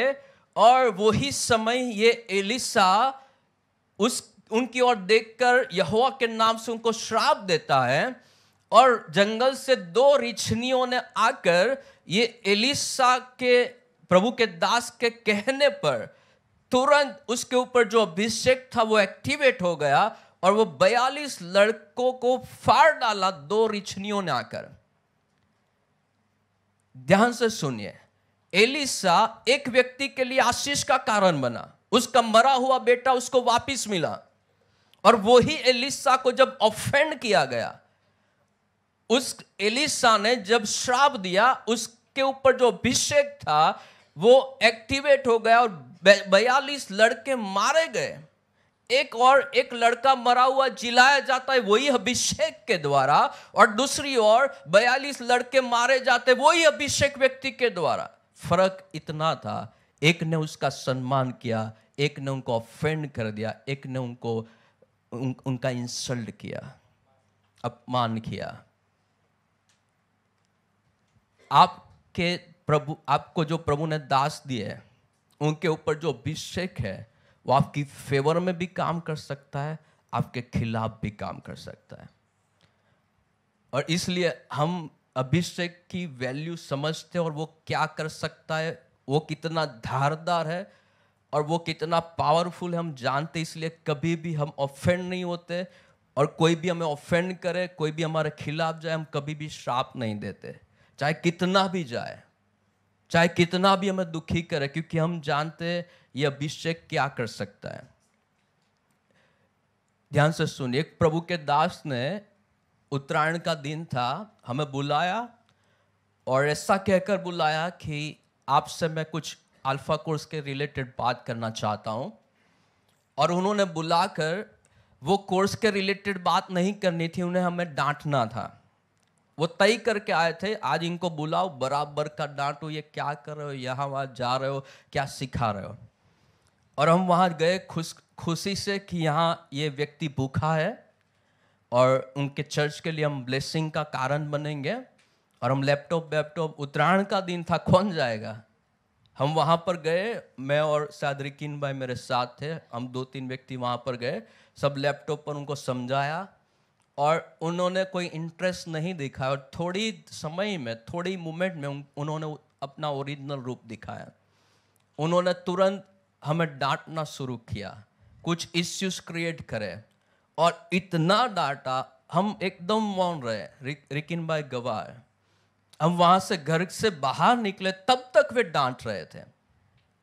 और वही समय ये एलिसा उस उनकी ओर देखकर यहोवा के नाम से उनको श्राप देता है और जंगल से दो रिछनियों ने आकर ये एलिसा के प्रभु के दास के कहने पर तुरंत उसके ऊपर जो अभिषेक था वो एक्टिवेट हो गया और वो बयालीस लड़कों को फाड़ डाला दो रिछनियों ने आकर ध्यान से सुनिए एलिसा एक व्यक्ति के लिए आशीष का कारण बना उसका मरा हुआ बेटा उसको वापस मिला और वही एलिसा को जब ऑफेंड किया गया उस एलिसा ने जब श्राप दिया उसके ऊपर जो अभिषेक था वो एक्टिवेट हो गया और बयालीस लड़के मारे गए एक और एक लड़का मरा हुआ जिलाया जाता है वही अभिषेक के द्वारा और दूसरी ओर बयालीस लड़के मारे जाते वही अभिषेक व्यक्ति के द्वारा फर्क इतना था एक ने उसका सम्मान किया एक ने उनको ऑफेंड कर दिया एक ने उनको उन, उनका इंसल्ट किया अपमान किया आपके प्रभु आपको जो प्रभु ने दास दिए उनके ऊपर जो अभिषेक है वो आपकी फेवर में भी काम कर सकता है आपके खिलाफ भी काम कर सकता है और इसलिए हम अभिषेक की वैल्यू समझते हैं और वो क्या कर सकता है वो कितना धारदार है और वो कितना पावरफुल है हम जानते इसलिए कभी भी हम ऑफेंड नहीं होते और कोई भी हमें ऑफेंड करे कोई भी हमारे खिलाफ जाए हम कभी भी श्राप नहीं देते चाहे कितना भी जाए चाहे कितना भी हमें दुखी करे क्योंकि हम जानते हैं ये अभिषेक क्या कर सकता है ध्यान से सुनिए प्रभु के दास ने उत्तरायण का दिन था हमें बुलाया और ऐसा कहकर बुलाया कि आपसे मैं कुछ अल्फा कोर्स के रिलेटेड बात करना चाहता हूँ और उन्होंने बुलाकर वो कोर्स के रिलेटेड बात नहीं करनी थी उन्हें हमें डांटना था वो तय करके आए थे आज इनको बुलाओ बराबर का डांटो ये क्या कर रहे हो यहाँ वहाँ जा रहे हो क्या सिखा रहे हो और हम वहाँ गए खुश खुशी से कि यहाँ ये व्यक्ति भूखा है और उनके चर्च के लिए हम ब्लेसिंग का कारण बनेंगे और हम लैपटॉप वैपटॉप उत्तरायण का दिन था कौन जाएगा हम वहाँ पर गए मैं और शायद रिकिन भाई मेरे साथ थे हम दो तीन व्यक्ति वहाँ पर गए सब लैपटॉप पर उनको समझाया और उन्होंने कोई इंटरेस्ट नहीं दिखाया और थोड़ी समय में थोड़ी मोमेंट में उन्होंने अपना ओरिजिनल रूप दिखाया उन्होंने तुरंत हमें डांटना शुरू किया कुछ इश्यूज क्रिएट करे और इतना डांटा हम एकदम मौन रहे रिकिन भाई गवार हम वहाँ से घर से बाहर निकले तब तक वे डांट रहे थे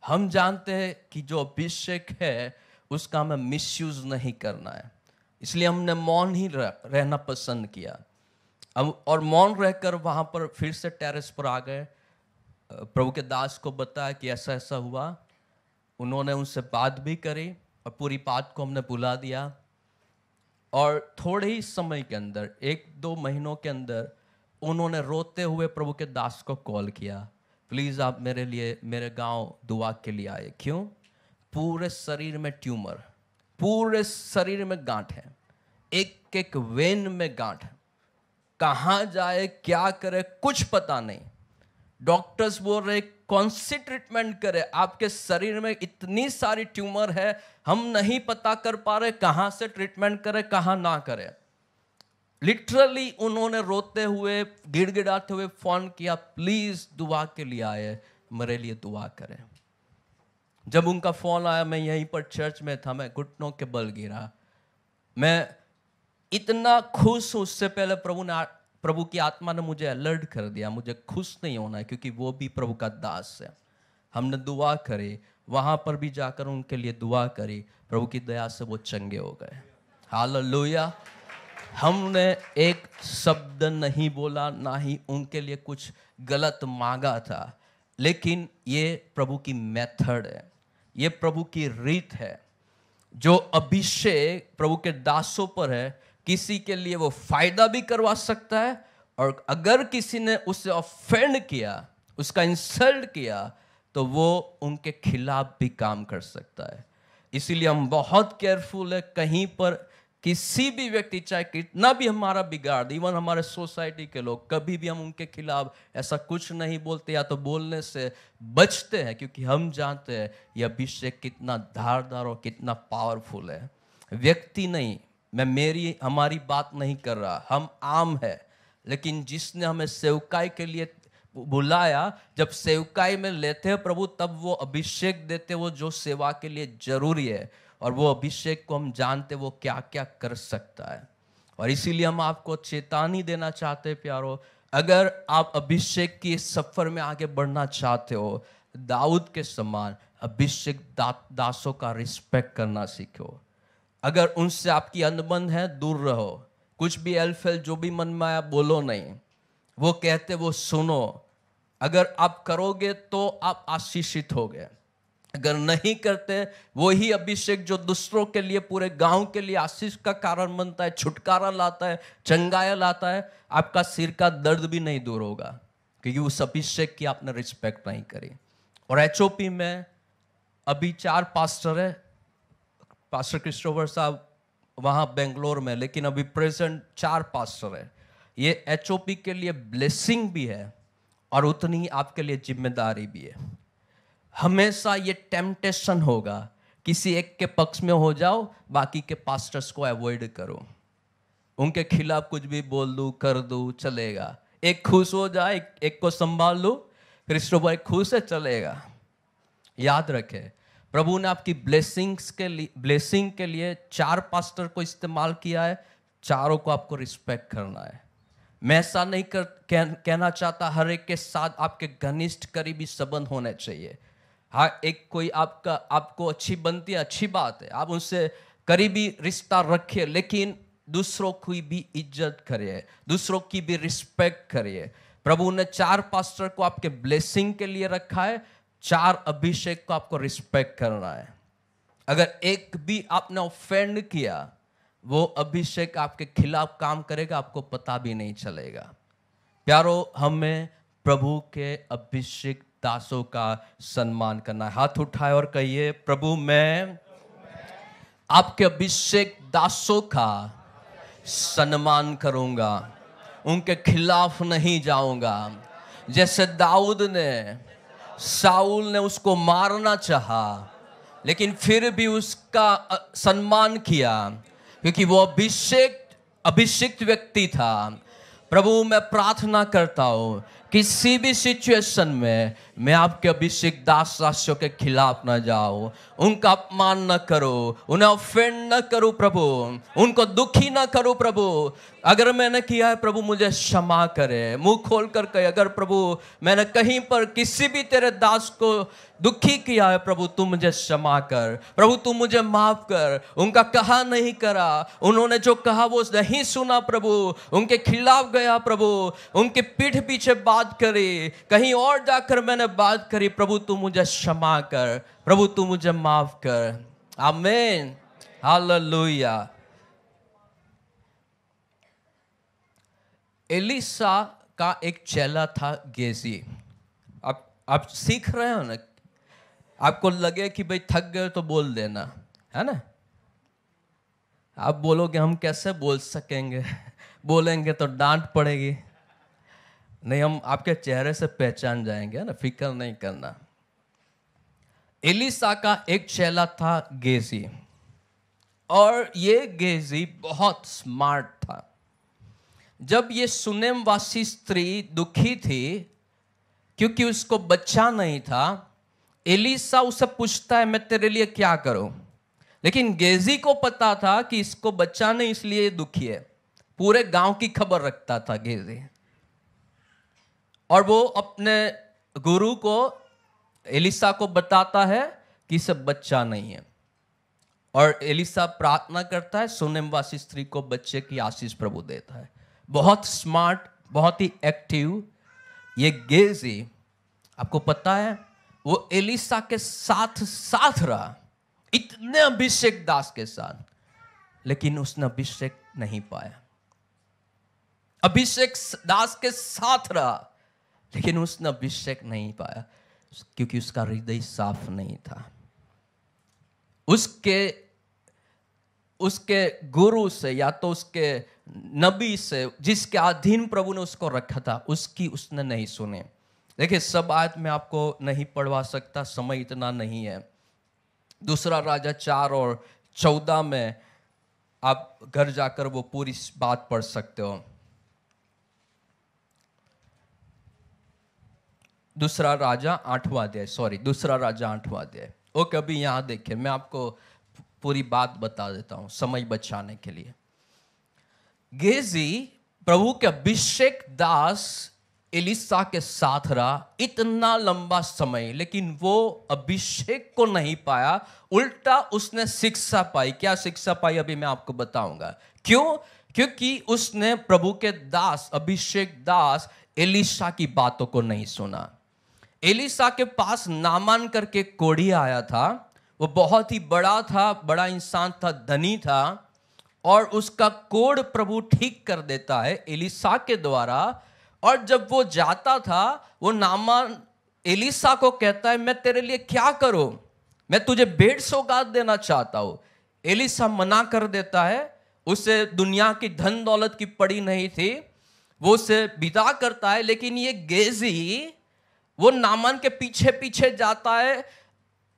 हम जानते हैं कि जो अभिषेक है उसका हमें मिस नहीं करना है इसलिए हमने मौन ही रह, रहना पसंद किया अब और मौन रहकर वहाँ पर फिर से टेरेस पर आ गए प्रभु के दास को बताया कि ऐसा ऐसा हुआ उन्होंने उनसे बात भी करी और पूरी बात को हमने बुला दिया और थोड़े ही समय के अंदर एक दो महीनों के अंदर उन्होंने रोते हुए प्रभु के दास को कॉल किया प्लीज़ आप मेरे लिए मेरे गांव दुआ के लिए आए क्यों पूरे शरीर में ट्यूमर पूरे शरीर में गांठ है एक एक वेन में गांठ है कहाँ जाए क्या करे कुछ पता नहीं डॉक्टर्स बोल रहे कौन सी ट्रीटमेंट करे आपके शरीर में इतनी सारी ट्यूमर है हम नहीं पता कर पा रहे कहाँ से ट्रीटमेंट करे कहाँ ना करे लिटरली उन्होंने रोते हुए गिड़गिड़ाते हुए फोन किया प्लीज दुआ के लिए आए मेरे लिए दुआ करें जब उनका फ़ोन आया मैं यहीं पर चर्च में था मैं घुटनों के बल गिरा मैं इतना खुश हूँ उससे पहले प्रभु ने प्रभु की आत्मा ने मुझे अलर्ट कर दिया मुझे खुश नहीं होना है क्योंकि वो भी प्रभु का दास है हमने दुआ करी वहाँ पर भी जाकर उनके लिए दुआ करी प्रभु की दया से वो चंगे हो गए हाल हमने एक शब्द नहीं बोला ना ही उनके लिए कुछ गलत मांगा था लेकिन ये प्रभु की मेथड है ये प्रभु की रीत है जो अभिषेक प्रभु के दासों पर है किसी के लिए वो फायदा भी करवा सकता है और अगर किसी ने उसे ऑफेंड किया उसका इंसल्ट किया तो वो उनके खिलाफ भी काम कर सकता है इसीलिए हम बहुत केयरफुल है कहीं पर किसी भी व्यक्ति चाहे कितना भी हमारा बिगाड़ इवन हमारे सोसाइटी के लोग कभी भी हम उनके खिलाफ ऐसा कुछ नहीं बोलते या तो बोलने से बचते हैं क्योंकि हम जानते हैं यह अभिषेक कितना धारदार और कितना पावरफुल है व्यक्ति नहीं मैं मेरी हमारी बात नहीं कर रहा हम आम है लेकिन जिसने हमें सेवकाई के लिए बुलाया जब सेवकाई में लेते हैं प्रभु तब वो अभिषेक देते वो जो सेवा के लिए जरूरी है और वो अभिषेक को हम जानते वो क्या क्या कर सकता है और इसीलिए हम आपको चेतावनी देना चाहते हैं प्यारो अगर आप अभिषेक की इस सफर में आगे बढ़ना चाहते हो दाऊद के समान अभिषेक दा, दासों का रिस्पेक्ट करना सीखो अगर उनसे आपकी अनबन है दूर रहो कुछ भी एल्फेल जो भी मन में आया बोलो नहीं वो कहते वो सुनो अगर आप करोगे तो आप आशीषित हो गए अगर नहीं करते वही अभिषेक जो दूसरों के लिए पूरे गांव के लिए आशीष का कारण बनता है छुटकारा लाता है चंगाया लाता है आपका सिर का दर्द भी नहीं दूर होगा क्योंकि उस अभिषेक की आपने रिस्पेक्ट नहीं करी और एच में अभी चार पास्टर है पास्टर क्रिस्टोफर साहब वहाँ बेंगलोर में लेकिन अभी प्रेजेंट चार पास्टर है ये एच के लिए ब्लेसिंग भी है और उतनी आपके लिए जिम्मेदारी भी है हमेशा ये टेम्पटेशन होगा किसी एक के पक्ष में हो जाओ बाकी के पास्टर्स को अवॉइड करो उनके खिलाफ कुछ भी बोल दू कर दू चलेगा एक खुश हो जाए एक, एक को संभाल लो भाई खुश है चलेगा याद रखे प्रभु ने आपकी ब्लेसिंग्स के लिए ब्लेसिंग के लिए चार पास्टर को इस्तेमाल किया है चारों को आपको रिस्पेक्ट करना है मैं ऐसा नहीं कर कह, कहना चाहता हर एक के साथ आपके घनिष्ठ करीबी संबंध होने चाहिए हाँ एक कोई आपका आपको अच्छी बनती है अच्छी बात है आप उनसे करीबी रिश्ता रखिए लेकिन दूसरों की भी इज्जत करिए दूसरों की भी रिस्पेक्ट करिए प्रभु ने चार पास्टर को आपके ब्लेसिंग के लिए रखा है चार अभिषेक को आपको रिस्पेक्ट करना है अगर एक भी आपने ऑफेंड किया वो अभिषेक आपके खिलाफ काम करेगा आपको पता भी नहीं चलेगा प्यारो हमें प्रभु के अभिषेक दासों का सम्मान करना है हाथ उठाए और कहिए प्रभु मैं आपके अभिषेक दासों का सम्मान करूंगा उनके खिलाफ नहीं जाऊंगा जैसे दाऊद ने साउल ने उसको मारना चाहा लेकिन फिर भी उसका सम्मान किया क्योंकि वो अभिषेक अभिषिक्त व्यक्ति था प्रभु मैं प्रार्थना करता हूँ किसी भी सिचुएशन में मैं आपके अभिषेक दास राशियों के खिलाफ न जाओ उनका अपमान न करो उन्हें ऑफेंड न करो प्रभु उनको दुखी न करो प्रभु अगर मैंने किया है प्रभु मुझे क्षमा करे मुंह खोल कर कहे अगर प्रभु मैंने कहीं पर किसी भी तेरे दास को दुखी किया है प्रभु तू मुझे क्षमा कर प्रभु तू मुझे माफ कर उनका कहा नहीं करा उन्होंने जो कहा वो नहीं सुना प्रभु उनके खिलाफ गया प्रभु उनके पीठ पीछे बात करी कहीं और जाकर मैंने जब बात करी प्रभु तू मुझे क्षमा कर प्रभु तू मुझे माफ कर आमेन हालेलुया एलिसा का एक चेला था गेजी आप आप सीख रहे हो ना आपको लगे कि भाई थक गए तो बोल देना है ना आप बोलोगे हम कैसे बोल सकेंगे (laughs) बोलेंगे तो डांट पड़ेगी नहीं हम आपके चेहरे से पहचान जाएंगे ना फिक्र नहीं करना एलिसा का एक चेला था गेजी और ये गेजी बहुत स्मार्ट था जब ये सुनेमवासी स्त्री दुखी थी क्योंकि उसको बच्चा नहीं था एलिसा उसे पूछता है मैं तेरे लिए क्या करूं लेकिन गेजी को पता था कि इसको बच्चा नहीं इसलिए दुखी है पूरे गांव की खबर रखता था गेजी और वो अपने गुरु को एलिसा को बताता है कि सब बच्चा नहीं है और एलिसा प्रार्थना करता है सुनम वासी स्त्री को बच्चे की आशीष प्रभु देता है बहुत स्मार्ट बहुत ही एक्टिव ये गेजी आपको पता है वो एलिसा के साथ साथ रहा इतने अभिषेक दास के साथ लेकिन उसने अभिषेक नहीं पाया अभिषेक दास के साथ रहा लेकिन उसने अभिषेक नहीं पाया क्योंकि उसका हृदय साफ नहीं था उसके उसके गुरु से या तो उसके नबी से जिसके अधीन प्रभु ने उसको रखा था उसकी उसने नहीं सुने देखिए सब आयत में आपको नहीं पढ़वा सकता समय इतना नहीं है दूसरा राजा चार और चौदह में आप घर जाकर वो पूरी बात पढ़ सकते हो दूसरा राजा आठवां अध्याय सॉरी दूसरा राजा आठवां अध्याय वो कभी यहाँ देखे मैं आपको पूरी बात बता देता हूँ समय बचाने के लिए गेजी प्रभु के अभिषेक दास एलिसा के साथ रहा इतना लंबा समय लेकिन वो अभिषेक को नहीं पाया उल्टा उसने शिक्षा पाई क्या शिक्षा पाई अभी मैं आपको बताऊंगा क्यों क्योंकि उसने प्रभु के दास अभिषेक दास एलिशा की बातों को नहीं सुना एलिसा के पास नामान करके कोढ़ी आया था वो बहुत ही बड़ा था बड़ा इंसान था धनी था और उसका कोड प्रभु ठीक कर देता है एलिसा के द्वारा और जब वो जाता था वो नामान एलिसा को कहता है मैं तेरे लिए क्या करूं मैं तुझे बेड सौगात देना चाहता हूं एलिसा मना कर देता है उसे दुनिया की धन दौलत की पड़ी नहीं थी वो उसे विदा करता है लेकिन ये गेजी वो नामन के पीछे पीछे जाता है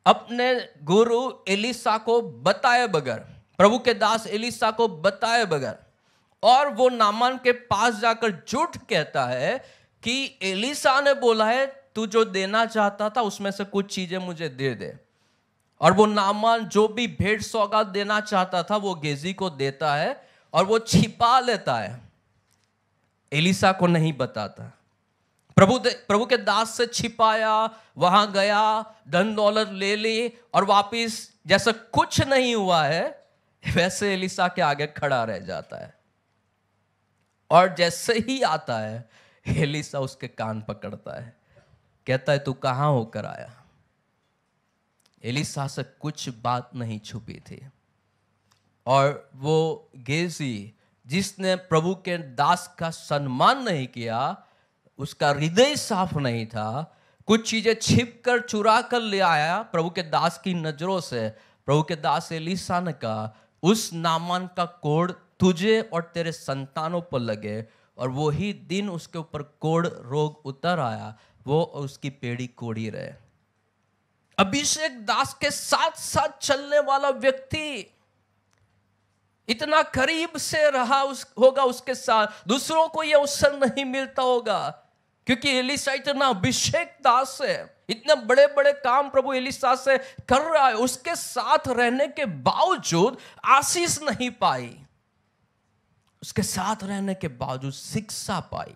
अपने गुरु एलिसा को बताए बगैर प्रभु के दास एलिसा को बताए बगैर और वो नामन के पास जाकर झूठ कहता है कि एलिसा ने बोला है तू जो देना चाहता था उसमें से कुछ चीजें मुझे दे दे और वो नामान जो भी भेंट सौगात देना चाहता था वो गेजी को देता है और वो छिपा लेता है एलिसा को नहीं बताता प्रभु प्रभु के दास से छिपाया वहां गया धन दौलत ले ली और वापिस जैसा कुछ नहीं हुआ है वैसे एलिसा के आगे खड़ा रह जाता है और जैसे ही आता है एलिसा उसके कान पकड़ता है कहता है तू कहां होकर आया एलिसा से कुछ बात नहीं छुपी थी और वो गेजी जिसने प्रभु के दास का सम्मान नहीं किया उसका हृदय साफ नहीं था कुछ चीजें छिप कर चुरा कर ले आया प्रभु के दास की नजरों से प्रभु के दास एलिसा ने कहा उस नामान का कोड तुझे और तेरे संतानों पर लगे और वही दिन उसके ऊपर कोड रोग उतर आया वो उसकी पेड़ी कोड़ी रहे अभिषेक दास के साथ साथ चलने वाला व्यक्ति इतना करीब से रहा उस होगा उसके साथ दूसरों को यह अवसर नहीं मिलता होगा क्योंकि एलिसा इतना अभिषेक दास है इतने बड़े बड़े काम प्रभु एलिसा से कर रहा है उसके साथ रहने के बावजूद आशीष नहीं पाई उसके साथ रहने के बावजूद शिक्षा पाई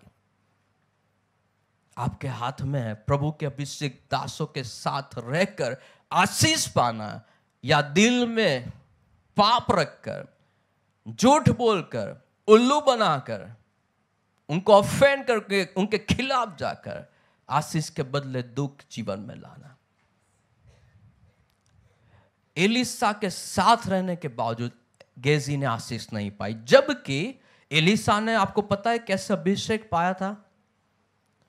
आपके हाथ में है प्रभु के अभिषेक दासों के साथ रहकर आशीष पाना या दिल में पाप रखकर झूठ बोलकर उल्लू बनाकर उनको ऑफेंड करके उनके खिलाफ जाकर आशीष के बदले दुख जीवन में लाना एलिसा के साथ रहने के बावजूद गेजी ने आशीष नहीं पाई जबकि एलिसा ने आपको पता है कैसे अभिषेक पाया था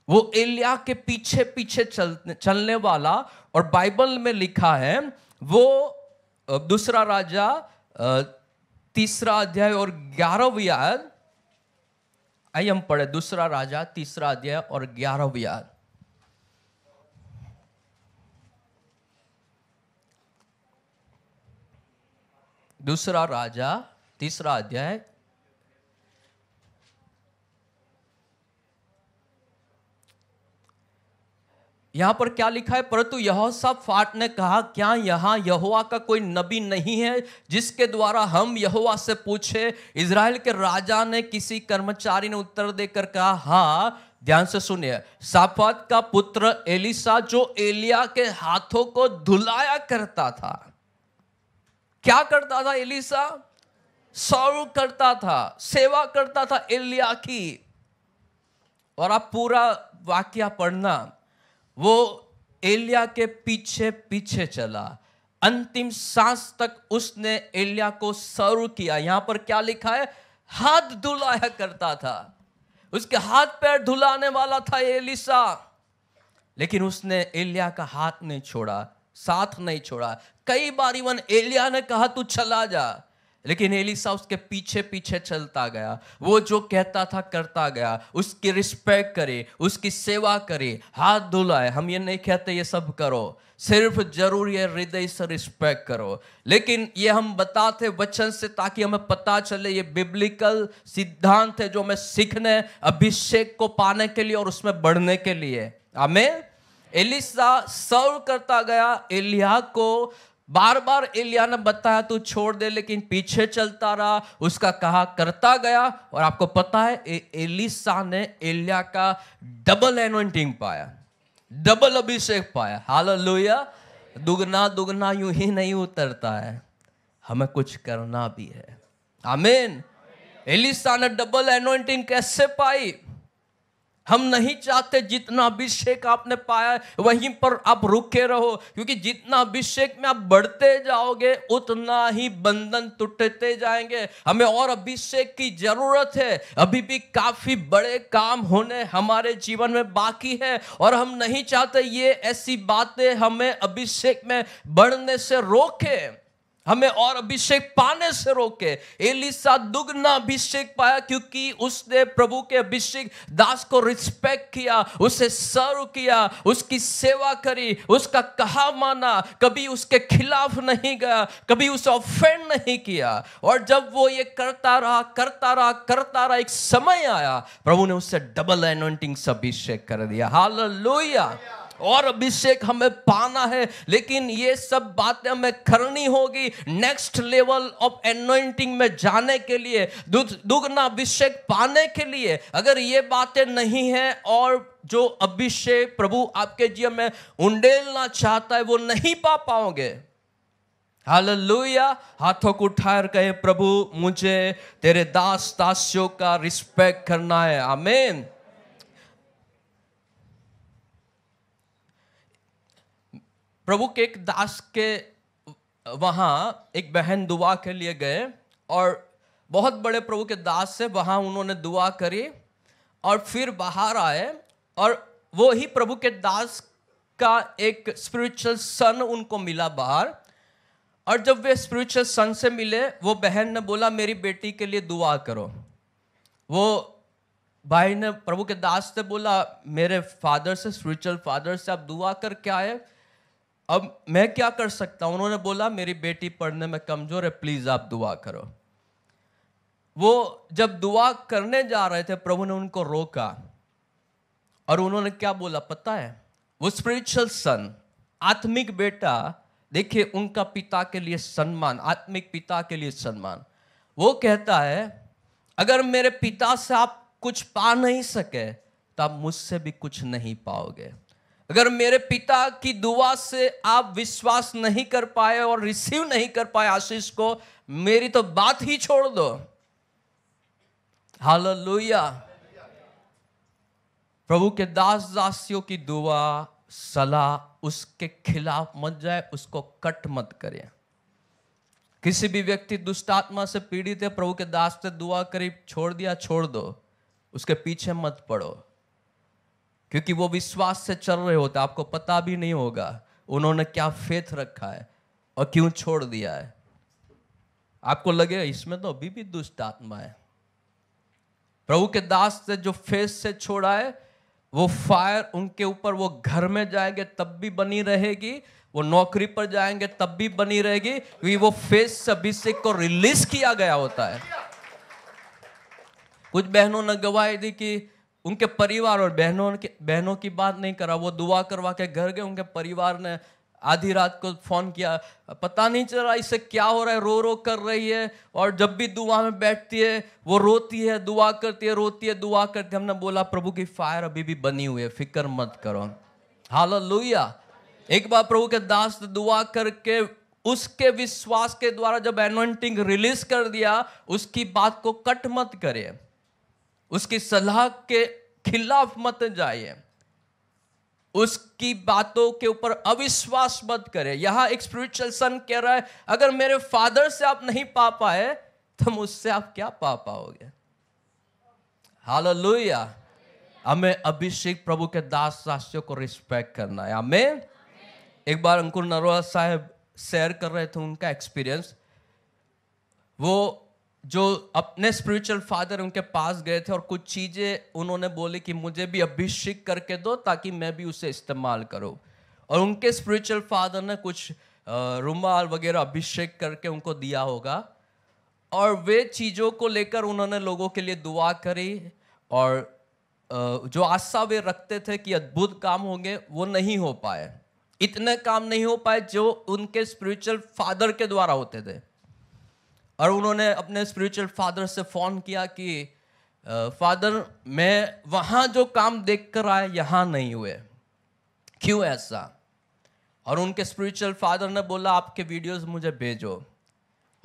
वो एलिया के पीछे पीछे चल चलने वाला और बाइबल में लिखा है वो दूसरा राजा तीसरा अध्याय और ग्यारहवीं आयत आइए हम पढ़े दूसरा राजा तीसरा अध्याय और ग्यारह ब्याज दूसरा राजा तीसरा अध्याय यहां पर क्या लिखा है परंतु फाट ने कहा क्या यहां यहुआ का कोई नबी नहीं है जिसके द्वारा हम यहुआ से पूछे इसराइल के राजा ने किसी कर्मचारी ने उत्तर देकर कहा हाँ ध्यान से सुनिए साफात का पुत्र एलिसा जो एलिया के हाथों को धुलाया करता था क्या करता था एलिसा सौर करता था सेवा करता था एलिया की और आप पूरा वाक्य पढ़ना वो एलिया के पीछे पीछे चला अंतिम सांस तक उसने एलिया को सर्व किया यहां पर क्या लिखा है हाथ धुलाया करता था उसके हाथ पैर धुलाने वाला था एलिसा लेकिन उसने एलिया का हाथ नहीं छोड़ा साथ नहीं छोड़ा कई बार इवन एलिया ने कहा तू चला जा लेकिन एलिसा उसके पीछे पीछे चलता गया वो जो कहता था करता गया उसकी रिस्पेक्ट करे उसकी सेवा करे हाथ धुलाए हम ये नहीं कहते ये सब करो सिर्फ जरूरी है हृदय से रिस्पेक्ट करो लेकिन ये हम बताते वचन से ताकि हमें पता चले ये बिब्लिकल सिद्धांत है जो हमें सीखने अभिषेक को पाने के लिए और उसमें बढ़ने के लिए हमें एलिसा सर्व करता गया एलिया को बार बार एलिया ने बताया तू छोड़ दे लेकिन पीछे चलता रहा उसका कहा करता गया और आपको पता है एलिसा ने एलिया का डबल एनोइंटिंग पाया डबल अभिषेक पाया हाल लोहिया दुगना दुगना यूं ही नहीं उतरता है हमें कुछ करना भी है आमीन एलिसा ने डबल एनोइंटिंग कैसे पाई हम नहीं चाहते जितना अभिषेक आपने पाया वहीं पर आप रुके रहो क्योंकि जितना अभिषेक में आप बढ़ते जाओगे उतना ही बंधन टूटते जाएंगे हमें और अभिषेक की जरूरत है अभी भी काफी बड़े काम होने हमारे जीवन में बाकी है और हम नहीं चाहते ये ऐसी बातें हमें अभिषेक में बढ़ने से रोकें हमें और अभिषेक पाने से रोके एलिसा दुगना अभिषेक पाया क्योंकि उसने प्रभु के अभिषेक दास को रिस्पेक्ट किया उसे सर्व किया उसकी सेवा करी उसका कहा माना कभी उसके खिलाफ नहीं गया कभी उसे ऑफेंड नहीं किया और जब वो ये करता रहा करता रहा करता रहा एक समय आया प्रभु ने उससे डबल एनोइंटिंग से अभिषेक कर दिया हाल लोहिया और अभिषेक हमें पाना है लेकिन ये सब बातें हमें करनी होगी नेक्स्ट लेवल ऑफ एनोइंटिंग में जाने के लिए दुगना अभिषेक पाने के लिए अगर ये बातें नहीं है और जो अभिषेक प्रभु आपके जीवन में उंडेलना चाहता है वो नहीं पा पाओगे हालेलुया हाथों को उठाकर कहे प्रभु मुझे तेरे दास दासियों का रिस्पेक्ट करना है आमीन प्रभु के एक दास के वहाँ एक बहन दुआ के लिए गए और बहुत बड़े प्रभु के दास से वहाँ उन्होंने दुआ करी और फिर बाहर आए और वो ही प्रभु के दास का एक स्पिरिचुअल सन उनको मिला बाहर और जब वे स्पिरिचुअल सन से मिले वो बहन ने बोला मेरी बेटी के लिए दुआ करो वो भाई ने प्रभु के दास से बोला मेरे फादर से स्पिरिचुअल फादर से आप दुआ करके आए अब मैं क्या कर सकता हूँ उन्होंने बोला मेरी बेटी पढ़ने में कमज़ोर है प्लीज़ आप दुआ करो वो जब दुआ करने जा रहे थे प्रभु ने उनको रोका और उन्होंने क्या बोला पता है वो स्पिरिचुअल सन आत्मिक बेटा देखिए उनका पिता के लिए सम्मान आत्मिक पिता के लिए सम्मान वो कहता है अगर मेरे पिता से आप कुछ पा नहीं सके तो आप मुझसे भी कुछ नहीं पाओगे अगर मेरे पिता की दुआ से आप विश्वास नहीं कर पाए और रिसीव नहीं कर पाए आशीष को मेरी तो बात ही छोड़ दो हालेलुया प्रभु के दास दासियों की दुआ सलाह उसके खिलाफ मत जाए उसको कट मत करें किसी भी व्यक्ति दुष्ट आत्मा से पीड़ित है प्रभु के दास से दुआ करीब छोड़ दिया छोड़ दो उसके पीछे मत पड़ो क्योंकि वो विश्वास से चल रहे होते आपको पता भी नहीं होगा उन्होंने क्या फेथ रखा है और क्यों छोड़ दिया है आपको लगे इसमें तो अभी भी दुष्ट आत्मा है प्रभु के दास से जो फेस से छोड़ा है वो फायर उनके ऊपर वो घर में जाएंगे तब भी बनी रहेगी वो नौकरी पर जाएंगे तब भी बनी रहेगी क्योंकि वो फेस अभिषेक को रिलीज किया गया होता है कुछ बहनों ने गवाही दी कि उनके परिवार और बहनों के बहनों की बात नहीं करा वो दुआ करवा के घर गए उनके परिवार ने आधी रात को फ़ोन किया पता नहीं चल रहा इससे क्या हो रहा है रो रो कर रही है और जब भी दुआ में बैठती है वो रोती है दुआ करती है रोती है दुआ करती है हमने बोला प्रभु की फायर अभी भी बनी हुई है फिक्र मत करो हाल एक बार प्रभु के दास दुआ करके उसके विश्वास के द्वारा जब एनोइंटिंग रिलीज कर दिया उसकी बात को कट मत करे उसकी सलाह के खिलाफ मत जाइए उसकी बातों के ऊपर अविश्वास मत करें यहां एक स्पिरिचुअल सन कह रहा है अगर मेरे फादर से आप नहीं पा पाए तो मुझसे आप क्या पा पाओगे हाल लोहिया हमें अभिषेक प्रभु के दास दासियों को रिस्पेक्ट करना है हमें एक बार अंकुर नरोहा साहब शेयर कर रहे थे उनका एक्सपीरियंस वो जो अपने स्पिरिचुअल फादर उनके पास गए थे और कुछ चीज़ें उन्होंने बोली कि मुझे भी अभिषेक करके दो ताकि मैं भी उसे इस्तेमाल करूँ और उनके स्पिरिचुअल फादर ने कुछ रुमाल वगैरह अभिषेक करके उनको दिया होगा और वे चीज़ों को लेकर उन्होंने लोगों के लिए दुआ करी और जो आशा वे रखते थे कि अद्भुत काम होंगे वो नहीं हो पाए इतने काम नहीं हो पाए जो उनके स्पिरिचुअल फादर के द्वारा होते थे और उन्होंने अपने स्पिरिचुअल फादर से फ़ोन किया कि फादर मैं वहाँ जो काम देख कर आए यहाँ नहीं हुए क्यों ऐसा और उनके स्पिरिचुअल फादर ने बोला आपके वीडियोस मुझे भेजो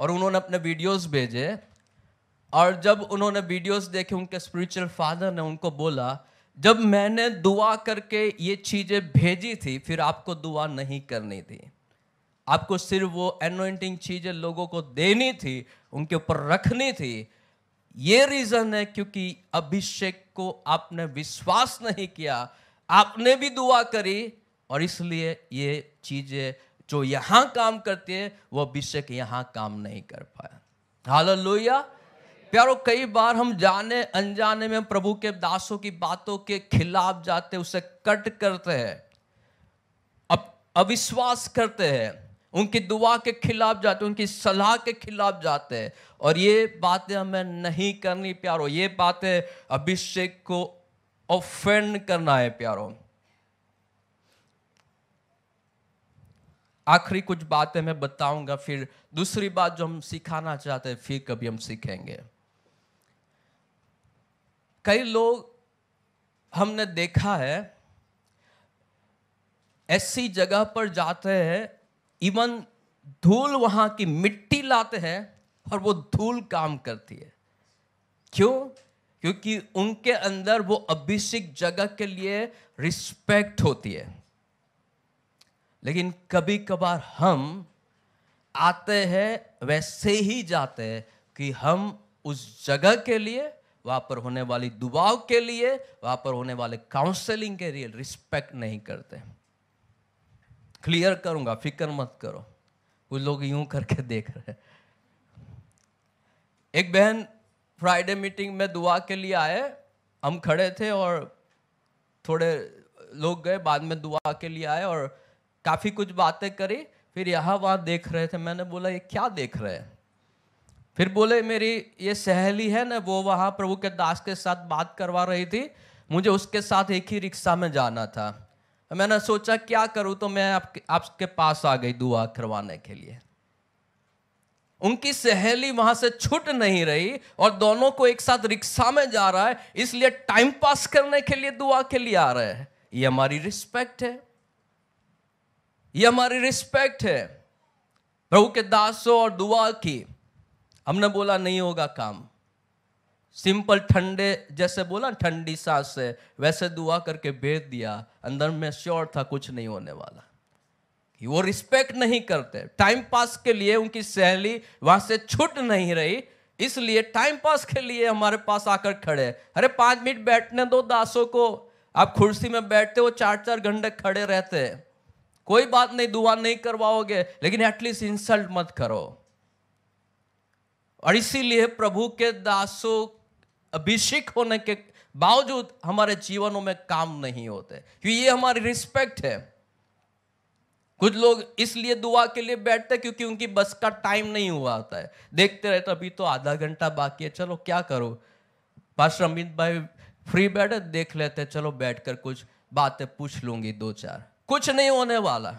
और उन्होंने अपने वीडियोस भेजे और जब उन्होंने वीडियोस देखे उनके स्पिरिचुअल फादर ने उनको बोला जब मैंने दुआ करके ये चीज़ें भेजी थी फिर आपको दुआ नहीं करनी थी आपको सिर्फ वो एनोइंटिंग चीज़ें लोगों को देनी थी उनके ऊपर रखनी थी ये रीज़न है क्योंकि अभिषेक को आपने विश्वास नहीं किया आपने भी दुआ करी और इसलिए ये चीज़ें जो यहां काम करती है वो अभिषेक यहाँ काम नहीं कर पाया हाल लोहिया प्यारो कई बार हम जाने अनजाने में प्रभु के दासों की बातों के खिलाफ जाते उसे कट करते हैं अविश्वास करते हैं उनकी दुआ के खिलाफ जाते हैं उनकी सलाह के खिलाफ जाते हैं और ये बातें हमें नहीं करनी प्यारो ये बातें अभिषेक को ऑफेंड करना है प्यारो आखिरी कुछ बातें मैं बताऊंगा फिर दूसरी बात जो हम सिखाना चाहते हैं फिर कभी हम सीखेंगे कई लोग हमने देखा है ऐसी जगह पर जाते हैं इवन धूल वहां की मिट्टी लाते हैं और वो धूल काम करती है क्यों क्योंकि उनके अंदर वो अभिषेक जगह के लिए रिस्पेक्ट होती है लेकिन कभी कभार हम आते हैं वैसे ही जाते हैं कि हम उस जगह के लिए वहां पर होने वाली दुबाव के लिए वहां पर होने वाले काउंसलिंग के लिए रिस्पेक्ट नहीं करते हैं क्लियर करूंगा फिक्र मत करो कुछ लोग यूं करके देख रहे एक बहन फ्राइडे मीटिंग में दुआ के लिए आए हम खड़े थे और थोड़े लोग गए बाद में दुआ के लिए आए और काफ़ी कुछ बातें करी फिर यहाँ वहाँ देख रहे थे मैंने बोला ये क्या देख रहे हैं फिर बोले मेरी ये सहेली है ना वो वहाँ प्रभु के दास के साथ बात करवा रही थी मुझे उसके साथ एक ही रिक्शा में जाना था मैंने सोचा क्या करूं तो मैं आपके आपके पास आ गई दुआ करवाने के लिए उनकी सहेली वहां से छूट नहीं रही और दोनों को एक साथ रिक्शा में जा रहा है इसलिए टाइम पास करने के लिए दुआ के लिए आ रहे हैं ये हमारी रिस्पेक्ट है ये हमारी रिस्पेक्ट है प्रभु के दासों और दुआ की हमने बोला नहीं होगा काम सिंपल ठंडे जैसे बोला ठंडी सांस से वैसे दुआ करके भेज दिया अंदर में श्योर था कुछ नहीं होने वाला वो रिस्पेक्ट नहीं करते टाइम पास के लिए उनकी सहेली वहां से छूट नहीं रही इसलिए टाइम पास के लिए हमारे पास आकर खड़े अरे पांच मिनट बैठने दो दासों को आप कुर्सी में बैठते हो चार चार घंटे खड़े रहते कोई बात नहीं दुआ नहीं करवाओगे लेकिन एटलीस्ट इंसल्ट मत करो और इसीलिए प्रभु के दासों अभिषेक होने के बावजूद हमारे जीवनों में काम नहीं होते क्योंकि ये हमारी रिस्पेक्ट है कुछ लोग इसलिए दुआ के लिए बैठते क्योंकि उनकी बस का टाइम नहीं हुआ होता है देखते रहते तो अभी तो आधा घंटा बाकी है चलो क्या करो पास्टर अमित भाई फ्री बैठे देख लेते चलो बैठकर कुछ बातें पूछ लूंगी दो चार कुछ नहीं होने वाला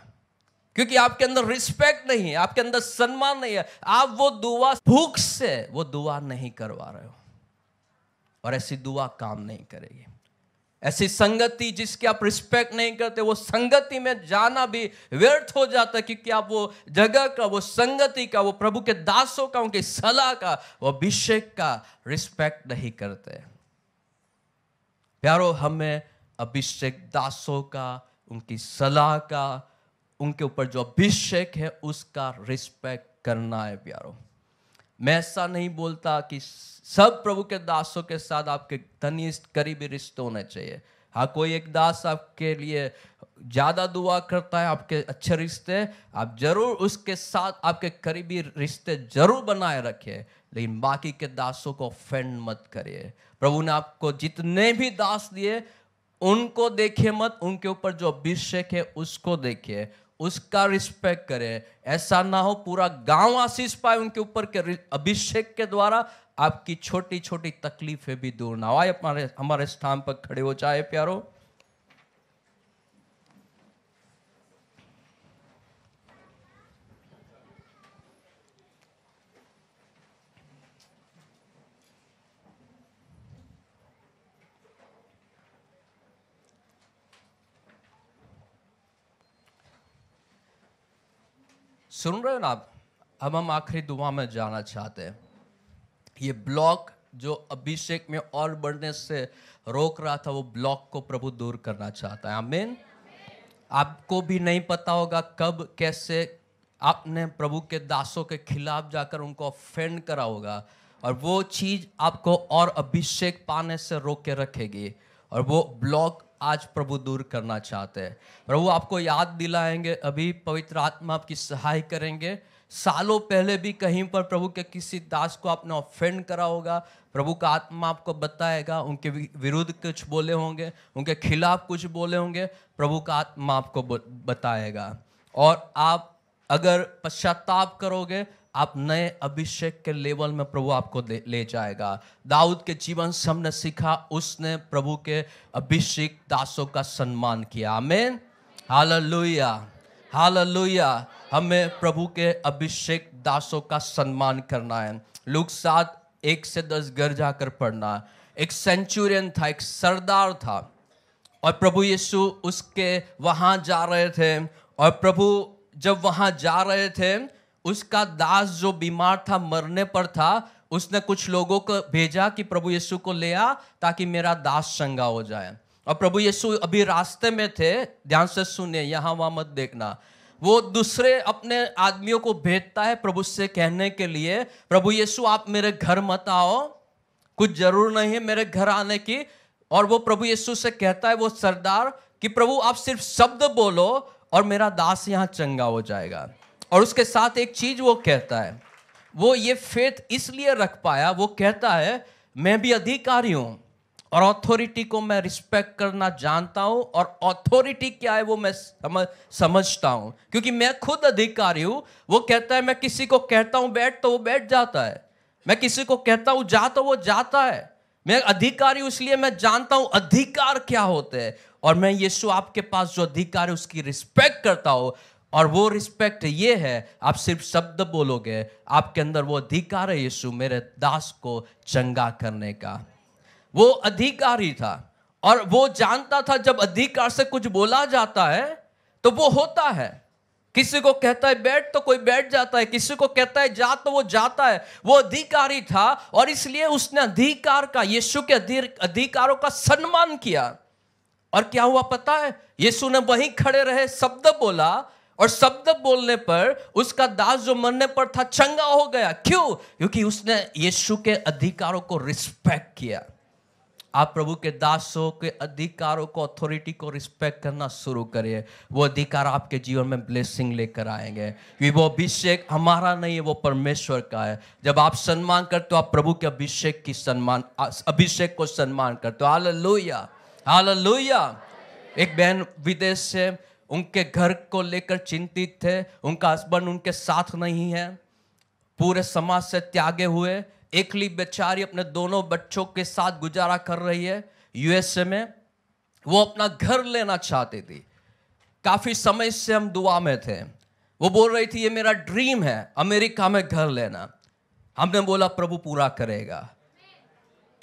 क्योंकि आपके अंदर रिस्पेक्ट नहीं है आपके अंदर सम्मान नहीं है आप वो दुआ भूख से वो दुआ नहीं करवा रहे हो और ऐसी दुआ काम नहीं करेगी ऐसी संगति जिसके आप रिस्पेक्ट नहीं करते वो संगति में जाना भी व्यर्थ हो जाता है क्योंकि आप वो जगह का वो संगति का वो प्रभु के दासों का उनकी सलाह का वो अभिषेक का रिस्पेक्ट नहीं करते प्यारो हमें अभिषेक दासों का उनकी सलाह का उनके ऊपर जो अभिषेक है उसका रिस्पेक्ट करना है प्यारो मैं ऐसा नहीं बोलता कि सब प्रभु के दासों के साथ आपके घनिष्ठ करीबी रिश्ते होने चाहिए हाँ कोई एक दास आपके लिए ज़्यादा दुआ करता है आपके अच्छे रिश्ते आप जरूर उसके साथ आपके करीबी रिश्ते जरूर बनाए रखे लेकिन बाकी के दासों को ऑफेंड मत करिए प्रभु ने आपको जितने भी दास दिए उनको देखिए मत उनके ऊपर जो अभिषेक है उसको देखिए उसका रिस्पेक्ट करें ऐसा ना हो पूरा गांव आशीष पाए उनके ऊपर के अभिषेक के द्वारा आपकी छोटी छोटी तकलीफें भी दूर ना हो आए हमारे हमारे स्थान पर खड़े हो जाए प्यारो सुन रहे हो ना आप अब हम आखिरी दुआ में जाना चाहते हैं ये ब्लॉक जो अभिषेक में और बढ़ने से रोक रहा था वो ब्लॉक को प्रभु दूर करना चाहता है आमीन आपको भी नहीं पता होगा कब कैसे आपने प्रभु के दासों के खिलाफ जाकर उनको ऑफेंड करा होगा और वो चीज़ आपको और अभिषेक पाने से रोक के रखेगी और वो ब्लॉक आज प्रभु दूर करना चाहते हैं प्रभु आपको याद दिलाएंगे अभी पवित्र आत्मा आपकी सहाय करेंगे सालों पहले भी कहीं पर प्रभु के किसी दास को आपने ऑफेंड करा होगा प्रभु का आत्मा आपको बताएगा उनके विरुद्ध कुछ बोले होंगे उनके खिलाफ कुछ बोले होंगे प्रभु का आत्मा आपको बताएगा और आप अगर पश्चाताप करोगे आप नए अभिषेक के लेवल में प्रभु आपको ले जाएगा दाऊद के जीवन से हमने सीखा उसने प्रभु के अभिषेक दासों का सम्मान किया आमेन हालेलुया हालेलुया हमें प्रभु के अभिषेक दासों का सम्मान करना है लोग साथ एक से दस घर जाकर पढ़ना एक सेंचुरियन था एक सरदार था और प्रभु यीशु उसके वहाँ जा रहे थे और प्रभु जब वहाँ जा रहे थे उसका दास जो बीमार था मरने पर था उसने कुछ लोगों को भेजा कि प्रभु यीशु को ले आ ताकि मेरा दास चंगा हो जाए और प्रभु यीशु अभी रास्ते में थे ध्यान से सुने यहाँ वहाँ मत देखना वो दूसरे अपने आदमियों को भेजता है प्रभु से कहने के लिए प्रभु यीशु आप मेरे घर मत आओ कुछ जरूर नहीं है मेरे घर आने की और वो प्रभु यीशु से कहता है वो सरदार कि प्रभु आप सिर्फ शब्द बोलो और मेरा दास यहाँ चंगा हो जाएगा और उसके साथ एक चीज वो कहता है वो ये फेथ इसलिए रख पाया वो कहता है मैं भी अधिकारी हूं और ऑथोरिटी को मैं रिस्पेक्ट करना जानता हूं और ऑथोरिटी क्या है वो मैं समझ समझता हूं क्योंकि मैं खुद अधिकारी हूं वो कहता है मैं किसी को कहता हूं बैठ तो वो बैठ जाता है मैं किसी को कहता हूं जा तो वो जाता है मैं अधिकारी इसलिए मैं जानता हूं अधिकार क्या होते हैं और मैं यीशु आपके पास जो अधिकार है उसकी रिस्पेक्ट करता हूँ और वो रिस्पेक्ट ये है आप सिर्फ शब्द बोलोगे आपके अंदर वो अधिकार है यीशु मेरे दास को चंगा करने का वो अधिकारी था और वो जानता था जब अधिकार से कुछ बोला जाता है तो वो होता है किसी को कहता है बैठ तो कोई बैठ जाता है किसी को कहता है जा तो वो जाता है वो अधिकारी था और इसलिए उसने अधिकार का यीशु के अधिकारों का सम्मान किया और क्या हुआ पता है यीशु ने वहीं खड़े रहे शब्द बोला और शब्द बोलने पर उसका दास जो मरने पर था चंगा हो गया क्यों क्योंकि उसने यीशु के अधिकारों को रिस्पेक्ट किया आप प्रभु के दासों के अधिकारों को अथॉरिटी को रिस्पेक्ट करना शुरू करिए वो अधिकार आपके जीवन में ब्लेसिंग लेकर आएंगे क्योंकि वो अभिषेक हमारा नहीं है वो परमेश्वर का है जब आप सम्मान करते हो आप प्रभु के अभिषेक की सम्मान अभिषेक को सम्मान करते हो आल लोहिया एक बहन विदेश से उनके घर को लेकर चिंतित थे उनका हस्बैंड उनके साथ नहीं है पूरे समाज से त्यागे हुए एकली बेचारी अपने दोनों बच्चों के साथ गुजारा कर रही है यूएसए में वो अपना घर लेना चाहती थी काफ़ी समय से हम दुआ में थे वो बोल रही थी ये मेरा ड्रीम है अमेरिका में घर लेना हमने बोला प्रभु पूरा करेगा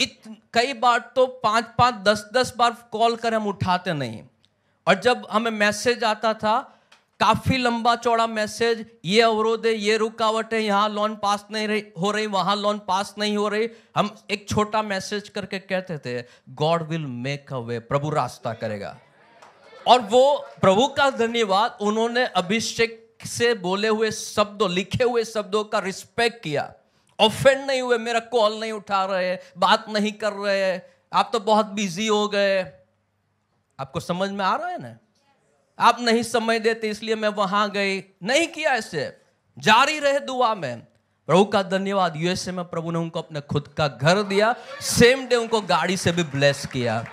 इत कई बार तो पांच पांच दस दस बार कॉल कर हम उठाते नहीं और जब हमें मैसेज आता था काफी लंबा चौड़ा मैसेज ये अवरोध है ये रुकावट है यहाँ लोन पास नहीं रही हो रही वहां लोन पास नहीं हो रही हम एक छोटा मैसेज करके कहते थे God will make a way प्रभु रास्ता करेगा और वो प्रभु का धन्यवाद उन्होंने अभिषेक से बोले हुए शब्दों लिखे हुए शब्दों का रिस्पेक्ट किया ऑफेंड नहीं हुए मेरा कॉल नहीं उठा रहे बात नहीं कर रहे आप तो बहुत बिजी हो गए आपको समझ में आ रहा है ना आप नहीं समय देते इसलिए मैं वहां गई नहीं किया ऐसे जारी रहे दुआ में प्रभु का धन्यवाद यूएसए में प्रभु ने उनको अपने खुद का घर दिया सेम डे उनको गाड़ी से भी ब्लेस किया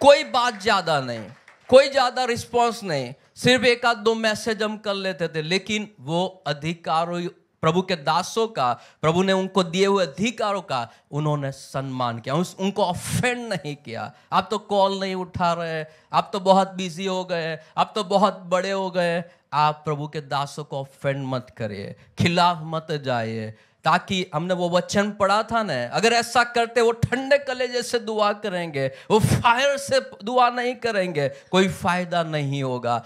कोई बात ज्यादा नहीं कोई ज्यादा रिस्पॉन्स नहीं सिर्फ एक आध दो मैसेज हम कर लेते थे लेकिन वो अधिकारों प्रभु के दासों का प्रभु ने उनको दिए हुए अधिकारों का उन्होंने सम्मान किया उस उनको ऑफेंड नहीं किया आप तो कॉल नहीं उठा रहे आप तो बहुत बिजी हो गए आप तो बहुत बड़े हो गए आप प्रभु के दासों को ऑफेंड मत करिए खिलाफ मत जाइए ताकि हमने वो वचन पढ़ा था ना अगर ऐसा करते वो ठंडे कलेजे से दुआ करेंगे वो फायर से दुआ नहीं करेंगे कोई फायदा नहीं होगा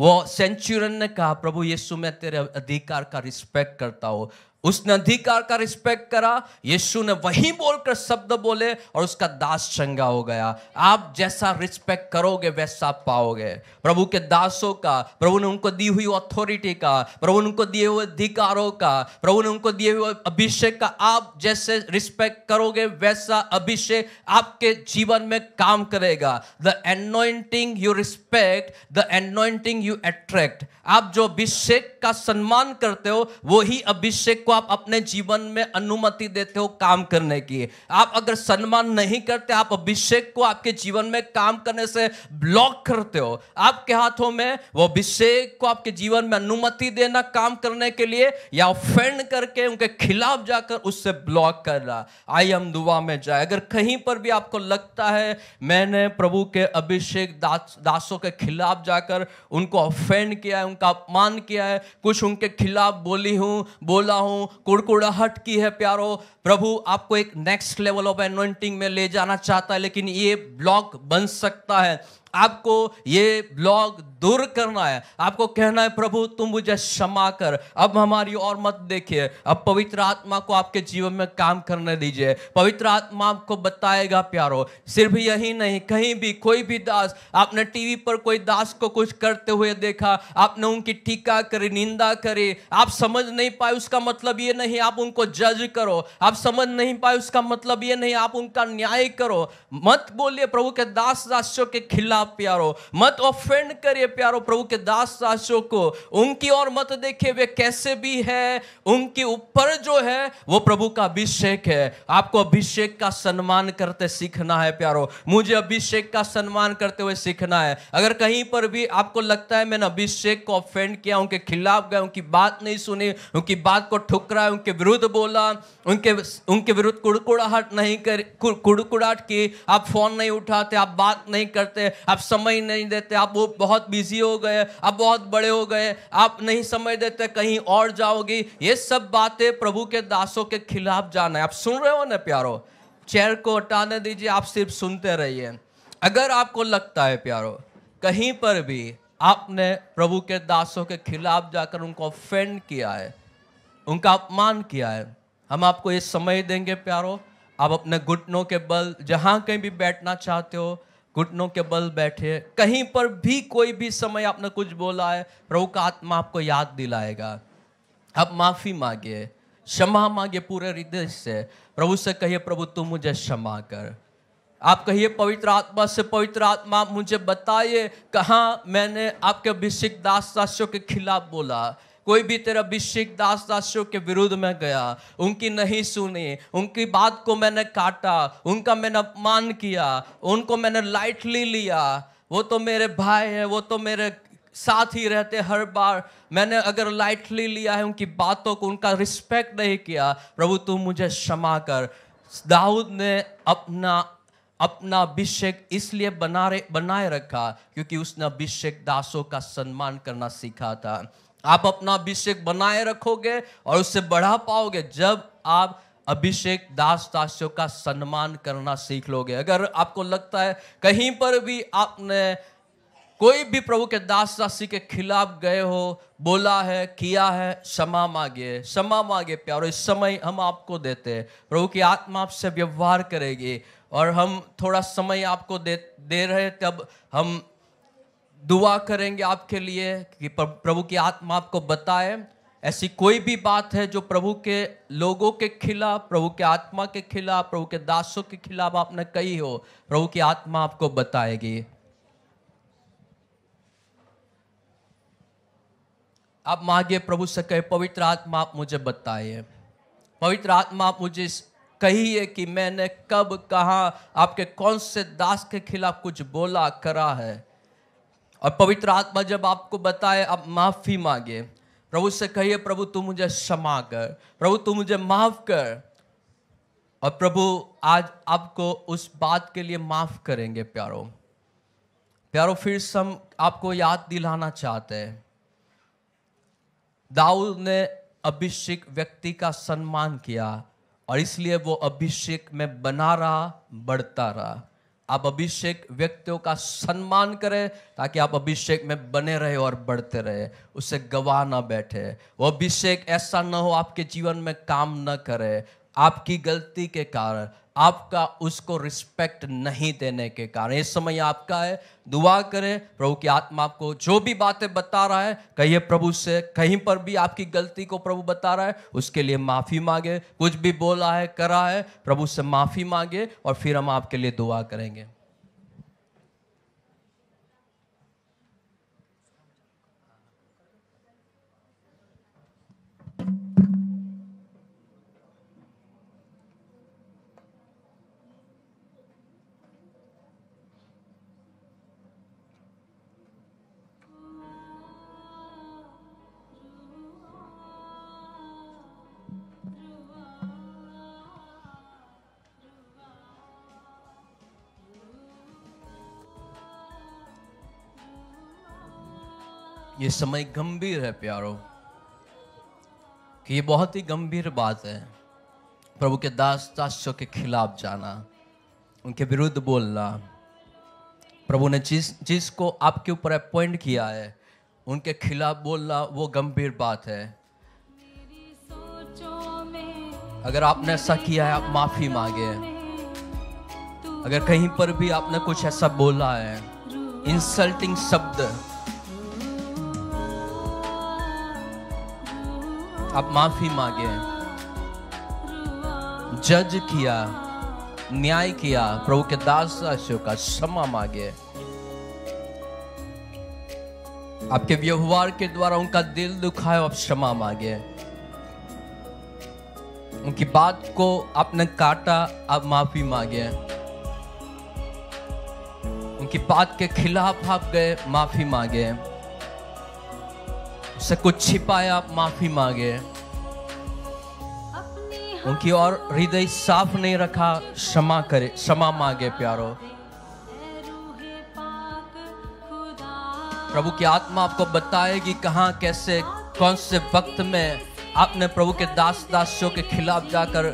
वो सेंचुरियन ने कहा प्रभु यीशु मैं तेरे अधिकार का रिस्पेक्ट करता हूँ उसने अधिकार का रिस्पेक्ट करा यीशु ने वही बोलकर शब्द बोले और उसका दास चंगा हो गया आप जैसा रिस्पेक्ट करोगे वैसा पाओगे प्रभु के दासों का प्रभु ने उनको दी हुई अथॉरिटी का प्रभु ने उनको दिए हुए अधिकारों का प्रभु ने उनको दिए हुए अभिषेक का आप जैसे रिस्पेक्ट करोगे वैसा अभिषेक आपके जीवन में काम करेगा the anointing you respect the anointing you attract आप जो अभिषेक का सम्मान करते हो वही अभिषेक को आप अपने जीवन में अनुमति देते हो काम करने की आप अगर सम्मान नहीं करते आप अभिषेक को आपके जीवन में काम करने से ब्लॉक करते हो आपके हाथों में वो अभिषेक को आपके जीवन में अनुमति देना काम करने के लिए या ऑफेंड करके उनके खिलाफ जाकर उससे ब्लॉक करना आई हम दुआ में जाए अगर कहीं पर भी आपको लगता है मैंने प्रभु के अभिषेक दास, दासों के खिलाफ जाकर उनको ऑफेंड किया है उनका अपमान किया है कुछ उनके खिलाफ बोली हूं बोला हूं हूँ कुड़कुड़ाहट की है प्यारो प्रभु आपको एक नेक्स्ट लेवल ऑफ एनोइंटिंग में ले जाना चाहता है लेकिन ये ब्लॉक बन सकता है आपको ये ब्लॉग दूर करना है आपको कहना है प्रभु तुम मुझे क्षमा कर अब हमारी और मत देखिए अब पवित्र आत्मा को आपके जीवन में काम करने दीजिए पवित्र आत्मा आपको बताएगा प्यारो सिर्फ यही नहीं कहीं भी कोई भी दास आपने टीवी पर कोई दास को कुछ करते हुए देखा आपने उनकी टीका करी निंदा करी आप समझ नहीं पाए उसका मतलब ये नहीं आप उनको जज करो आप समझ नहीं पाए उसका मतलब ये नहीं आप उनका न्याय करो मत बोलिए प्रभु के दास दासों के खिलाफ आप प्यारो मत ऑफेंड करिए प्यारो प्रभु के दास दासों को उनकी और मत देखिए वे कैसे भी है उनके ऊपर जो है वो प्रभु का अभिषेक है आपको अभिषेक का सम्मान करते सीखना है प्यारो मुझे अभिषेक का सम्मान करते हुए सीखना है अगर कहीं पर भी आपको लगता है मैंने अभिषेक को ऑफेंड किया उनके खिलाफ गए उनकी बात नहीं सुनी उनकी बात को ठुकरा उनके विरुद्ध बोला उनके उनके विरुद्ध कुड़कुड़ाहट नहीं कर कुड़कुड़ाहट की आप फोन नहीं उठाते आप बात नहीं करते आप समय नहीं देते आप वो बहुत बिजी हो गए आप बहुत बड़े हो गए आप नहीं समय देते कहीं और जाओगी ये सब बातें प्रभु के दासों के खिलाफ जाना है आप सुन रहे हो ना प्यारो चेयर को हटाने दीजिए आप सिर्फ सुनते रहिए अगर आपको लगता है प्यारो कहीं पर भी आपने प्रभु के दासों के खिलाफ जाकर उनको ऑफेंड किया है उनका अपमान किया है हम आपको ये समय देंगे प्यारो आप अपने घुटनों के बल जहाँ कहीं भी बैठना चाहते हो घुटनों के बल बैठे कहीं पर भी कोई भी समय आपने कुछ बोला है प्रभु का आत्मा आपको याद दिलाएगा आप माफ़ी मांगे क्षमा मांगे पूरे हृदय से प्रभु से कहिए प्रभु तू मुझे क्षमा कर आप कहिए पवित्र आत्मा से पवित्र आत्मा आप मुझे बताइए कहाँ मैंने आपके अभिषेक दास दासियों के खिलाफ बोला कोई भी तेरा अभिषेक दास दासियों के विरुद्ध में गया उनकी नहीं सुनी उनकी बात को मैंने काटा उनका मैंने अपमान किया उनको मैंने लाइटली लिया वो तो मेरे भाई है वो तो मेरे साथ ही रहते हर बार मैंने अगर लाइटली लिया है उनकी बातों को उनका रिस्पेक्ट नहीं किया प्रभु तू मुझे क्षमा कर दाऊद ने अपना अपना अभिषेक इसलिए बना रहे बनाए रखा क्योंकि उसने अभिषेक दासों का सम्मान करना सीखा था आप अपना अभिषेक बनाए रखोगे और उससे बढ़ा पाओगे जब आप अभिषेक दास दासियों का सम्मान करना सीख लोगे अगर आपको लगता है कहीं पर भी आपने कोई भी प्रभु के दास दासी के खिलाफ गए हो बोला है किया है क्षमा मांगे क्षमा मांगे प्यारो इस समय हम आपको देते हैं प्रभु की आत्मा आपसे व्यवहार करेगी और हम थोड़ा समय आपको दे दे रहे तब हम दुआ करेंगे आपके लिए कि प्रभु की आत्मा आपको बताए ऐसी कोई भी बात है जो प्रभु के लोगों के खिलाफ प्रभु के आत्मा के खिलाफ प्रभु के दासों के खिलाफ आपने कही हो प्रभु की आत्मा आपको बताएगी आप मांगिए प्रभु से कहे पवित्र आत्मा आप मुझे बताइए पवित्र आत्मा आप मुझे कहिए कि मैंने कब कहा आपके कौन से दास के खिलाफ कुछ बोला करा है और पवित्र आत्मा जब आपको बताए आप माफ़ी मांगे प्रभु से कहिए प्रभु तू मुझे क्षमा कर प्रभु तू मुझे माफ़ कर और प्रभु आज आपको उस बात के लिए माफ़ करेंगे प्यारो प्यारो फिर सम आपको याद दिलाना चाहते हैं दाऊद ने अभिषेक व्यक्ति का सम्मान किया और इसलिए वो अभिषेक में बना रहा बढ़ता रहा आप अभिषेक व्यक्तियों का सम्मान करें ताकि आप अभिषेक में बने रहे और बढ़ते रहे उससे गवाह ना बैठे वो अभिषेक ऐसा ना हो आपके जीवन में काम न करे आपकी गलती के कारण आपका उसको रिस्पेक्ट नहीं देने के कारण इस समय आपका है दुआ करें प्रभु की आत्मा आपको जो भी बातें बता रहा है कहिए प्रभु से कहीं पर भी आपकी गलती को प्रभु बता रहा है उसके लिए माफ़ी मांगे कुछ भी बोला है करा है प्रभु से माफ़ी मांगे और फिर हम आपके लिए दुआ करेंगे ये समय गंभीर है प्यारो कि ये बहुत ही गंभीर बात है प्रभु के दास दासों के खिलाफ जाना उनके विरुद्ध बोलना प्रभु ने जिस जिसको आपके ऊपर अपॉइंट किया है उनके खिलाफ बोलना वो गंभीर बात है अगर आपने ऐसा किया है आप माफी मांगे अगर कहीं पर भी आपने कुछ ऐसा बोला है इंसल्टिंग शब्द आप माफी मांगे जज किया न्याय किया प्रभु के दास दासियों का क्षमा मांगे आपके व्यवहार के द्वारा उनका दिल दुखाए आप क्षमा मांगे उनकी बात को आपने काटा आप माफी मांगे उनकी बात के खिलाफ आप गए माफी मांगे से कुछ छिपाया आप माफी मांगे उनकी और हृदय साफ नहीं रखा क्षमा करे क्षमा मांगे प्यारो प्रभु की आत्मा आपको बताएगी कहाँ कैसे कौन से वक्त में आपने प्रभु के दास दासियों के खिलाफ जाकर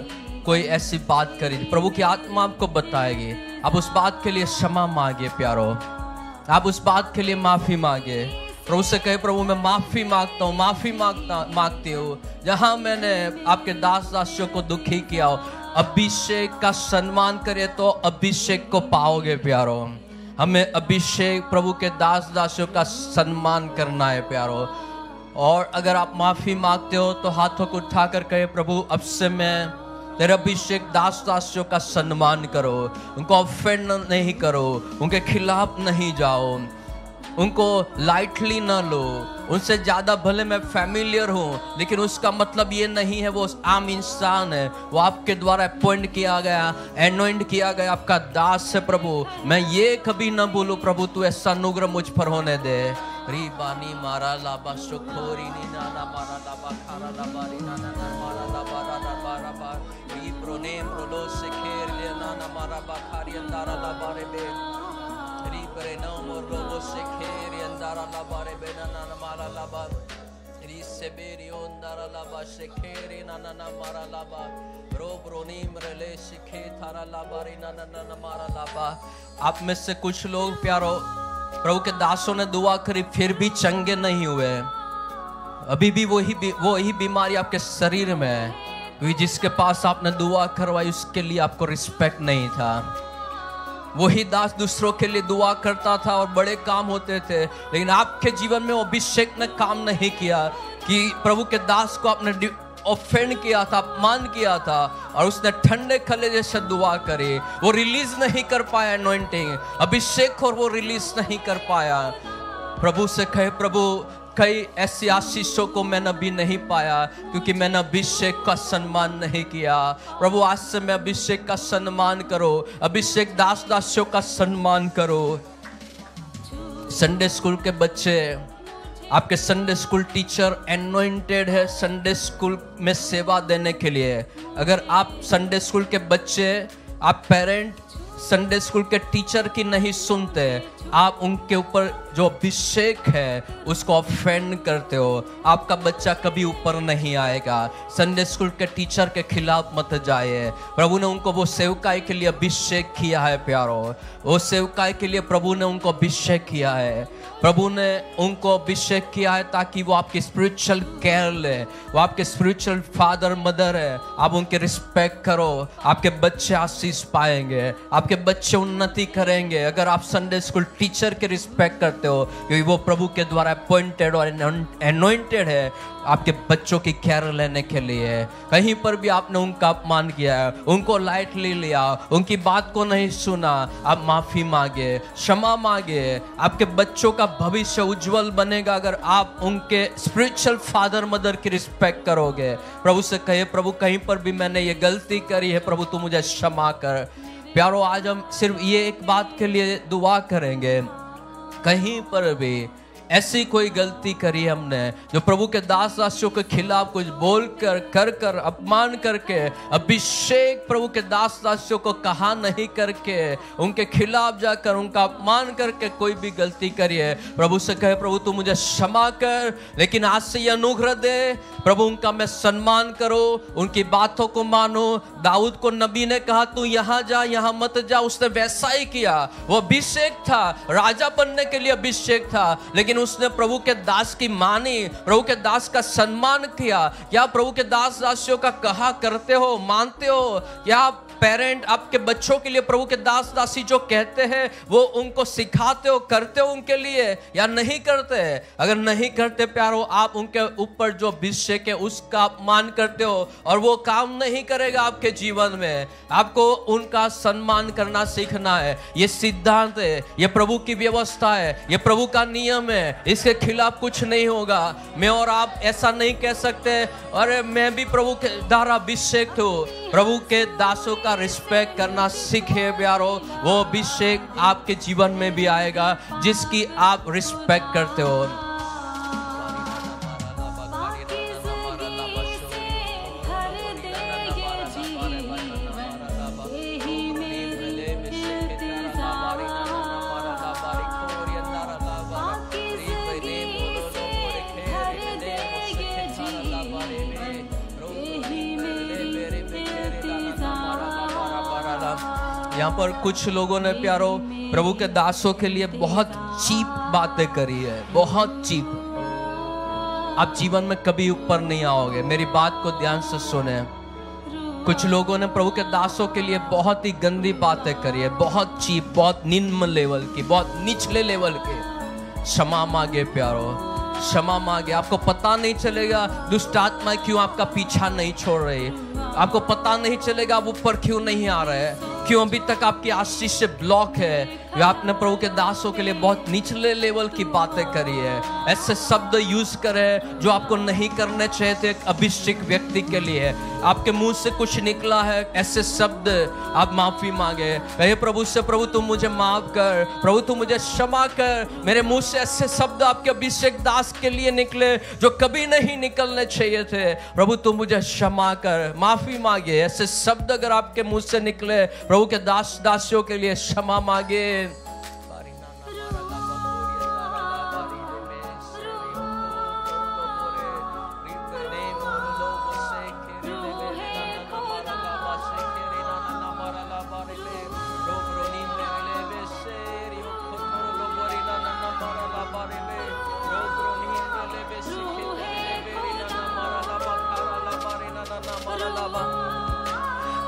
कोई ऐसी बात करी प्रभु की आत्मा आपको बताएगी आप उस बात के लिए क्षमा मांगे प्यारो आप उस बात के लिए माफी मांगे प्रभु से कहे प्रभु मैं माफ़ी मांगता हूँ माफ़ी मांगता मांगती हूँ जहाँ मैंने आपके दास दासियों को दुखी किया हो अभिषेक का सम्मान करे तो अभिषेक को पाओगे प्यारो हमें अभिषेक प्रभु के दास दासियों का सम्मान करना है प्यारो और अगर आप माफ़ी मांगते हो तो हाथों को उठाकर कहे प्रभु अब से मैं तेरे अभिषेक दास दासियों का सम्मान करो उनको ऑफेंड नहीं करो उनके खिलाफ नहीं जाओ उनको लाइटली ना लो उनसे ज़्यादा भले मैं फैमिलियर हूँ लेकिन उसका मतलब ये नहीं है वो आम इंसान है वो आपके द्वारा अपॉइंट किया गया एनोइंट किया गया आपका दास है प्रभु मैं ये कभी ना बोलूँ प्रभु तू ऐसा अनुग्रह मुझ पर होने दे री बानी मारा लाबा सुखोरी नी ना ना मारा लाबा खारा लाबा री ना ना ना मारा लाबा रा ना मारा बा री प्रोनेम रोलो से खेर ले ना ना मारा बा खारी अंदारा लाबा रे बे करे नौ मोर रोबो से खेरी अंदारा लाबारे बेना ना ना मारा लाबा से बेरी अंदारा लाबा से खेरी ना ना ना मारा लाबा ब्रो नीम रले सिखे थारा लाबारी ना ना ना मारा लाबा आप में से कुछ लोग प्यारो प्रभु के दासों ने दुआ करी फिर भी चंगे नहीं हुए अभी भी वही वही बीमारी आपके शरीर में है जिसके पास आपने दुआ करवाई उसके लिए आपको रिस्पेक्ट नहीं था वही दास दूसरों के लिए दुआ करता था और बड़े काम होते थे लेकिन आपके जीवन में अभिषेक ने काम नहीं किया कि प्रभु के दास को आपने ऑफेंड किया था अपमान किया था और उसने ठंडे खले जैसे दुआ करी वो रिलीज नहीं कर पाया अनोइंटिंग अभिषेक और वो रिलीज नहीं कर पाया प्रभु से कहे प्रभु कई ऐसी आशीषों को मैंने अभी नहीं पाया क्योंकि मैंने अभिषेक का सम्मान नहीं किया प्रभु आज से मैं अभिषेक का सम्मान करो अभिषेक दास दासियों का सम्मान करो संडे स्कूल के बच्चे आपके संडे स्कूल टीचर एनोइंटेड है संडे स्कूल में सेवा देने के लिए अगर आप संडे स्कूल के बच्चे आप पेरेंट संडे स्कूल के टीचर की नहीं सुनते आप उनके ऊपर जो अभिषेक है उसको ऑफेंड करते हो आपका बच्चा कभी ऊपर नहीं आएगा संडे स्कूल के टीचर के खिलाफ मत जाए प्रभु ने उनको वो सेवकाई के लिए अभिषेक किया है प्यारो वो सेवकाई के लिए प्रभु ने उनको अभिषेक किया है प्रभु ने उनको अभिषेक किया है ताकि वो आपके स्पिरिचुअल केयर ले वो आपके स्पिरिचुअल फादर मदर है आप उनके रिस्पेक्ट करो आपके बच्चे आशीष पाएंगे आपके बच्चे उन्नति करेंगे अगर आप संडे स्कूल टीचर के रिस्पेक्ट करते सकते हो क्योंकि वो प्रभु के द्वारा अपॉइंटेड और एनोइंटेड है आपके बच्चों की केयर लेने के लिए कहीं पर भी आपने उनका अपमान किया है उनको लाइट ले लिया उनकी बात को नहीं सुना आप माफ़ी मांगे क्षमा मांगे आपके बच्चों का भविष्य उज्जवल बनेगा अगर आप उनके स्पिरिचुअल फादर मदर की रिस्पेक्ट करोगे प्रभु से कहे प्रभु कहीं पर भी मैंने ये गलती करी है प्रभु तू मुझे क्षमा कर प्यारो आज हम सिर्फ ये एक बात के लिए दुआ करेंगे कहीं पर भी ऐसी कोई गलती करी हमने जो प्रभु के दास दासियों के खिलाफ कुछ बोल कर कर कर अपमान करके अभिषेक प्रभु के दास दासियों को कहा नहीं करके उनके खिलाफ जाकर उनका अपमान करके कोई भी गलती करी है प्रभु से कहे प्रभु तू मुझे क्षमा कर लेकिन आज से यह अनुग्रह दे प्रभु उनका मैं सम्मान करो उनकी बातों को मानो दाऊद को नबी ने कहा तू यहाँ जा यहाँ मत जा उसने वैसा ही किया वो अभिषेक था राजा बनने के लिए अभिषेक था लेकिन लेकिन उसने प्रभु के दास की मानी प्रभु के दास का सम्मान किया क्या प्रभु के दास दासियों का कहा करते हो मानते हो क्या आप पेरेंट आपके बच्चों के लिए प्रभु के दास दासी जो कहते हैं वो उनको सिखाते हो करते हो उनके लिए या नहीं करते है? अगर नहीं करते प्यारो आप उनके ऊपर जो विषय के उसका अपमान करते हो और वो काम नहीं करेगा आपके जीवन में आपको उनका सम्मान करना सीखना है ये सिद्धांत है ये प्रभु की व्यवस्था है ये प्रभु का नियम है इसके खिलाफ कुछ नहीं होगा मैं और आप ऐसा नहीं कह सकते अरे मैं भी प्रभु के द्वारा अभिषेक हूँ प्रभु के दासों का रिस्पेक्ट करना सीखे प्यारो वो अभिषेक आपके जीवन में भी आएगा जिसकी आप रिस्पेक्ट करते हो यहाँ पर कुछ लोगों ने प्यारो प्रभु के दासों के लिए बहुत चीप बातें करी है बहुत चीप आप जीवन में कभी ऊपर नहीं आओगे मेरी बात को ध्यान से सुने कुछ लोगों ने प्रभु के दासों के लिए बहुत ही गंदी बातें करी है बहुत चीप बहुत निम्न लेवल की बहुत निचले लेवल के क्षमा मांगे प्यारो क्षमा मांगे आपको पता नहीं चलेगा दुष्ट आत्मा क्यों आपका पीछा नहीं छोड़ रही आपको पता नहीं चलेगा आप ऊपर क्यों नहीं आ रहे क्यों अभी तक आपकी आशीष से ब्लॉक है आपने प्रभु के दासों के लिए बहुत निचले लेवल की बातें करी है ऐसे शब्द यूज करे जो आपको नहीं करने चाहिए थे अभिषेक व्यक्ति के लिए आपके मुंह से कुछ निकला है ऐसे शब्द आप माफी मांगे अरे प्रभु से प्रभु तुम मुझे माफ कर प्रभु तुम मुझे क्षमा कर मेरे मुंह से ऐसे शब्द आपके अभिषेक दास के लिए निकले जो कभी नहीं निकलने चाहिए थे प्रभु तुम मुझे क्षमा कर माफी मांगे ऐसे शब्द अगर आपके मुंह से निकले प्रभु प्रभु के दास दासियों के लिए क्षमा मांगे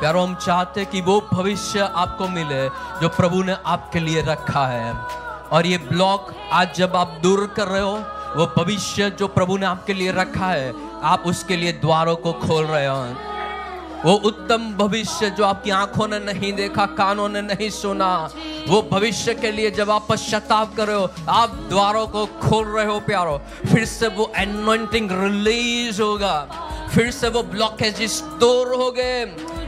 अगर हम चाहते कि वो भविष्य आपको मिले जो प्रभु ने आपके लिए रखा है और ये ब्लॉक आज जब आप दूर कर रहे हो वो भविष्य जो प्रभु ने आपके लिए रखा है आप उसके लिए द्वारों को खोल रहे हो वो उत्तम भविष्य जो आपकी आंखों ने नहीं देखा कानों ने नहीं सुना वो भविष्य के लिए जब आप पश्चाताप कर रहे हो आप द्वारों को खोल रहे हो प्यारो फिर से वो एनोइंटिंग रिलीज होगा फिर से वो ब्लॉकेजेस दूर हो गए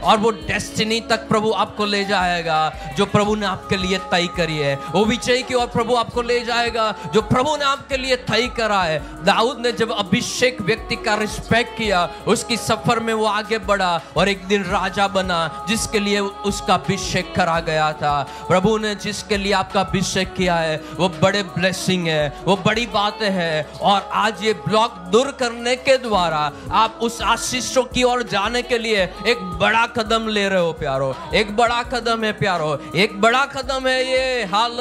और वो डेस्टिनी तक प्रभु आपको ले जाएगा जो प्रभु ने आपके लिए तय करी है वो विचय की ओर प्रभु आपको ले जाएगा जो प्रभु ने आपके लिए तय करा है दाऊद ने जब अभिषेक व्यक्ति का रिस्पेक्ट किया उसकी सफर में वो आगे बढ़ा और एक दिन राजा बना जिसके लिए उसका अभिषेक करा गया था प्रभु ने जिसके लिए आपका अभिषेक किया है वो बड़े ब्लेसिंग है वो बड़ी बात है और आज ये ब्लॉक दूर करने के द्वारा आप उस आशीषों की ओर जाने के लिए एक बड़ा कदम ले रहे हो प्यारो एक बड़ा कदम है प्यारो एक बड़ा कदम है ये हाल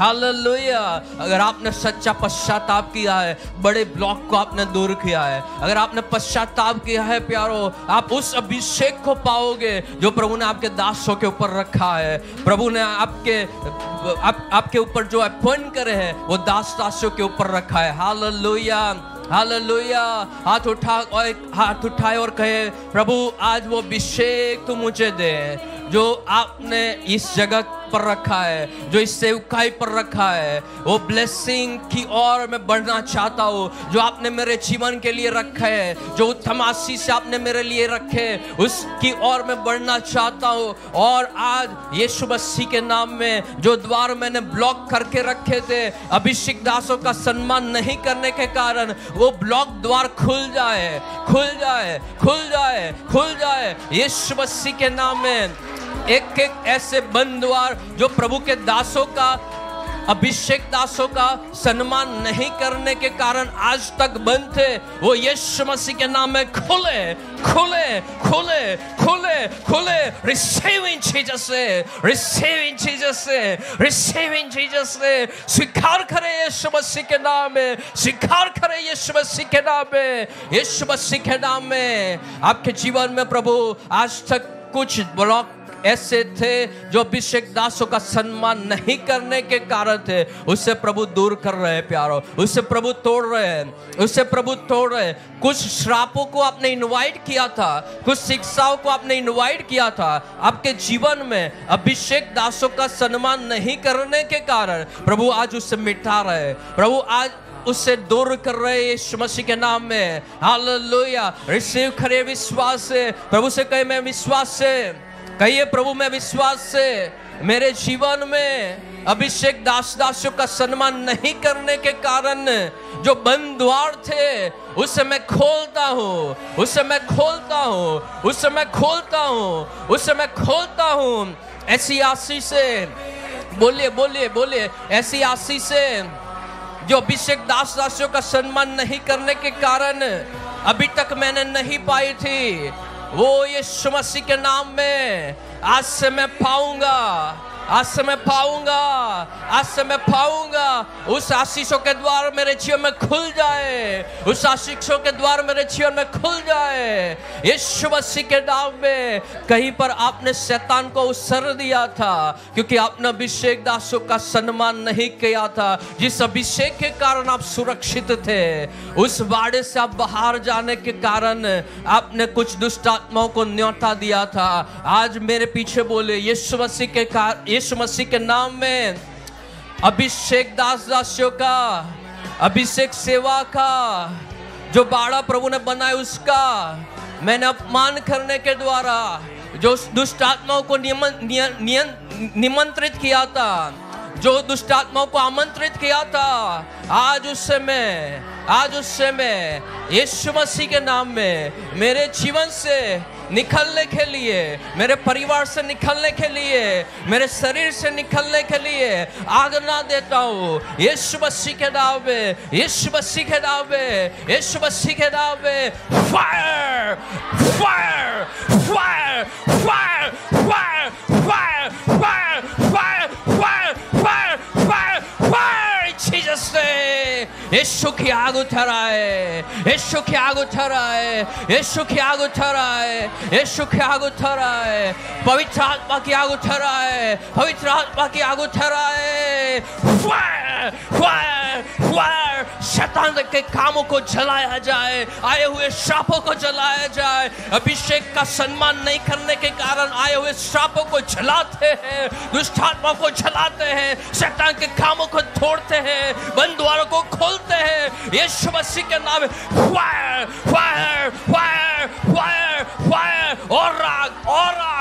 हालेलुया अगर आपने सच्चा पश्चाताप किया है बड़े ब्लॉक को आपने दूर किया है अगर आपने पश्चाताप किया है प्यारो आप उस अभिषेक को पाओगे जो प्रभु ने आपके दासों के ऊपर रखा है प्रभु ने आपके आप, आपके ऊपर जो अपॉइंट करे है वो दास दासों के ऊपर रखा है हालेलुया हालेलुया हाथ उठा और हाथ उठाए और कहे प्रभु आज वो अभिषेक तू मुझे दे जो आपने इस जगह पर रखा है जो इस सेवकाई पर रखा है वो ब्लेसिंग की ओर मैं बढ़ना चाहता हूँ जो आपने मेरे जीवन के लिए रखा है जो उत्तम आशीष आपने मेरे लिए रखे उसकी ओर मैं बढ़ना चाहता हूँ और आज यीशु मसीह के नाम में जो द्वार मैंने ब्लॉक करके रखे थे अभिषेक दासों का सम्मान नहीं करने के कारण वो ब्लॉक द्वार खुल जाए खुल जाए खुल जाए खुल जाए यीशु मसीह के नाम में एक एक ऐसे बंद द्वार जो प्रभु के दासों का अभिषेक दासों
का सम्मान नहीं करने के कारण आज तक बंद थे वो यीशु मसीह के नाम में खुले खुले खुले खुले खुले रिसीविंग इन जीसस से रिसीविंग इन जीसस से रिसीविंग इन जीसस से स्वीकार करें यीशु मसीह के नाम में स्वीकार करें यीशु मसीह के नाम में यीशु
मसीह के नाम में आपके जीवन में प्रभु आज तक कुछ ब्लॉक ऐसे थे जो अभिषेक दासों का सम्मान नहीं करने के कारण थे उससे प्रभु दूर कर रहे हैं प्यारो उससे प्रभु तोड़ रहे हैं उससे प्रभु तोड़ रहे हैं कुछ श्रापों को आपने इनवाइट किया था कुछ शिक्षाओं को आपने इनवाइट किया था आपके जीवन में अभिषेक दासों का सम्मान नहीं करने के कारण प्रभु आज उससे मिटा रहे प्रभु आज उससे दूर कर रहे यीशु मसीह के नाम में हालेलुया रिसीव करे विश्वास से प्रभु से कहे मैं विश्वास से कहिए प्रभु मैं विश्वास से मेरे जीवन में अभिषेक दास दासियों का सम्मान नहीं करने के कारण जो बंद द्वार थे उसे मैं खोलता
हूँ उसे मैं खोलता हूँ उसे मैं खोलता हूँ उसे मैं खोलता हूँ ऐसी आशी से बोलिए बोलिए बोलिए ऐसी आशी से
जो अभिषेक दास दासियों का सम्मान नहीं करने के कारण अभी तक मैंने नहीं पाई थी वो यीशु मसीह के नाम में आज से मैं पाऊंगा आज से मैं पाऊंगा आज से मैं पाऊंगा उस आशीषों के द्वार मेरे जीवन में खुल जाए उस आशीषों के द्वार मेरे जीवन में खुल जाए यीशु मसीह के नाम में कहीं पर आपने शैतान को उत्सर दिया था क्योंकि आपने अभिषेक दासों का सम्मान नहीं किया था जिस अभिषेक के कारण आप सुरक्षित थे उस बाड़े से आप बाहर जाने के कारण आपने कुछ दुष्ट आत्माओं को न्योता दिया था आज मेरे पीछे बोले यीशु मसीह के कारण यीशु मसीह के नाम में अभिषेक दास दासियों का अभिषेक सेवा का जो बाड़ा प्रभु ने बनाया उसका मैंने अपमान करने के द्वारा जो दुष्ट आत्माओं को निमंत्रित किया था जो दुष्ट आत्माओं को आमंत्रित किया था आज उस समय आज उस समय यीशु मसीह के नाम में मेरे जीवन से निकलने के लिए मेरे परिवार से निकलने
के लिए मेरे शरीर से निकलने के लिए आगना देता हूँ ये शुभ सीखे नाम ये शुभ सीखे के ये शुभ सीखे मसीह fire fire fire fire fire fire fire fire fire fire fire fire Jesus ने यीशु की आग उठराए यीशु की आग उठराए यीशु की आग ये यीशु की आग आए पवित्र आत्मा की आग आए पवित्र आत्मा की आग उठराए फायर फायर फायर शैतान के कामों को जलाया जाए आए हुए श्रापों को जलाया जाए अभिषेक का सम्मान नहीं करने के कारण आए हुए श्रापों को जलाते हैं दुष्ट आत्मा को जलाते हैं शैतान के कामों को तोड़ते हैं हैं बंद द्वारों को खोलते हैं यीशु मसीह के नाम fire fire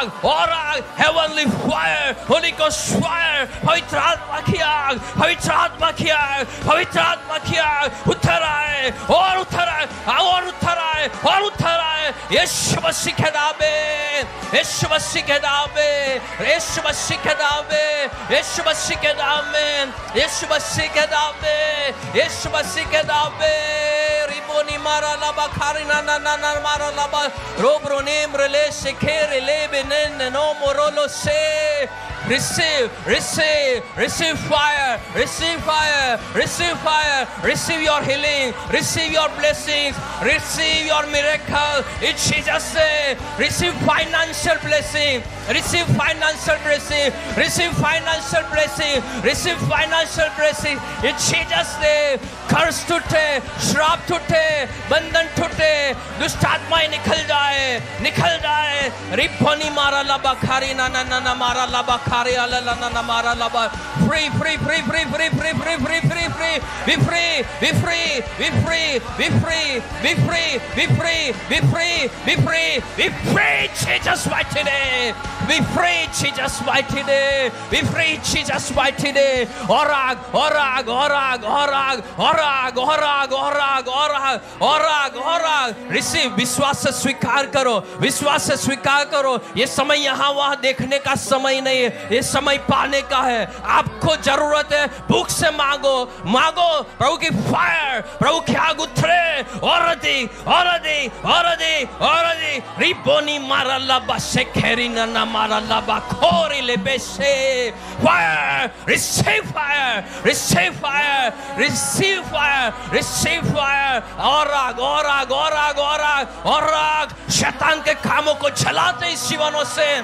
fire, orag, heavenly fire, Holy Ghost fire, पवित्रात्मा की आग पवित्रात्मा की आग पवित्रात्मा की आग उतर आए और उतर आए और उतर आए और उतर आए यीशु मसीह के नाम में यीशु मसीह के नाम में यीशु मसीह के नाम में यीशु मसीह के नाम में यीशु मसीह के नाम में यीशु मसीह के नाम में Raboni Maralaba Karinana Nana Maralaba Robronim Rele Sekere Lebenen No Morolo Se Receive, receive, receive fire, receive fire, receive fire, receive your healing, receive your blessings, receive your miracle it's Jesus' name, receive financial blessing, Receive financial blessing. Receive financial blessing. Receive financial blessing. In Jesus' name, कर्ज टूटे श्राप टूटे बंधन टूटे दुष्ट आत्माएं निकल जाए निकल जाए रिपोनी मारा लबा खारी ना ना ना ना मारा लबा खारी अला ना ना मारा लबा free free free free free free free free free free we free we free we free we free we free we free we free we free we free we free Jesus mighty name We pray Jesus' mighty name. We pray Jesus' mighty name. Orag, orag, orag, orag, orag, orag, orag, orag, orag, orag. Receive. विश्वास स्वीकार करो विश्वास स्वीकार करो ये समय यहाँ वहां देखने का समय नहीं है ये समय पाने का है आपको जरूरत है भूख से मांगो मांगो प्रभु की फायर प्रभु की आग उतरे और अधिक और अधिक और अधिक और अधिक रिबोनी मारा लबा से खेरी ना Fire, receive fire, receive fire, receive fire, receive fire. शैतान के कामों को चलाते इस से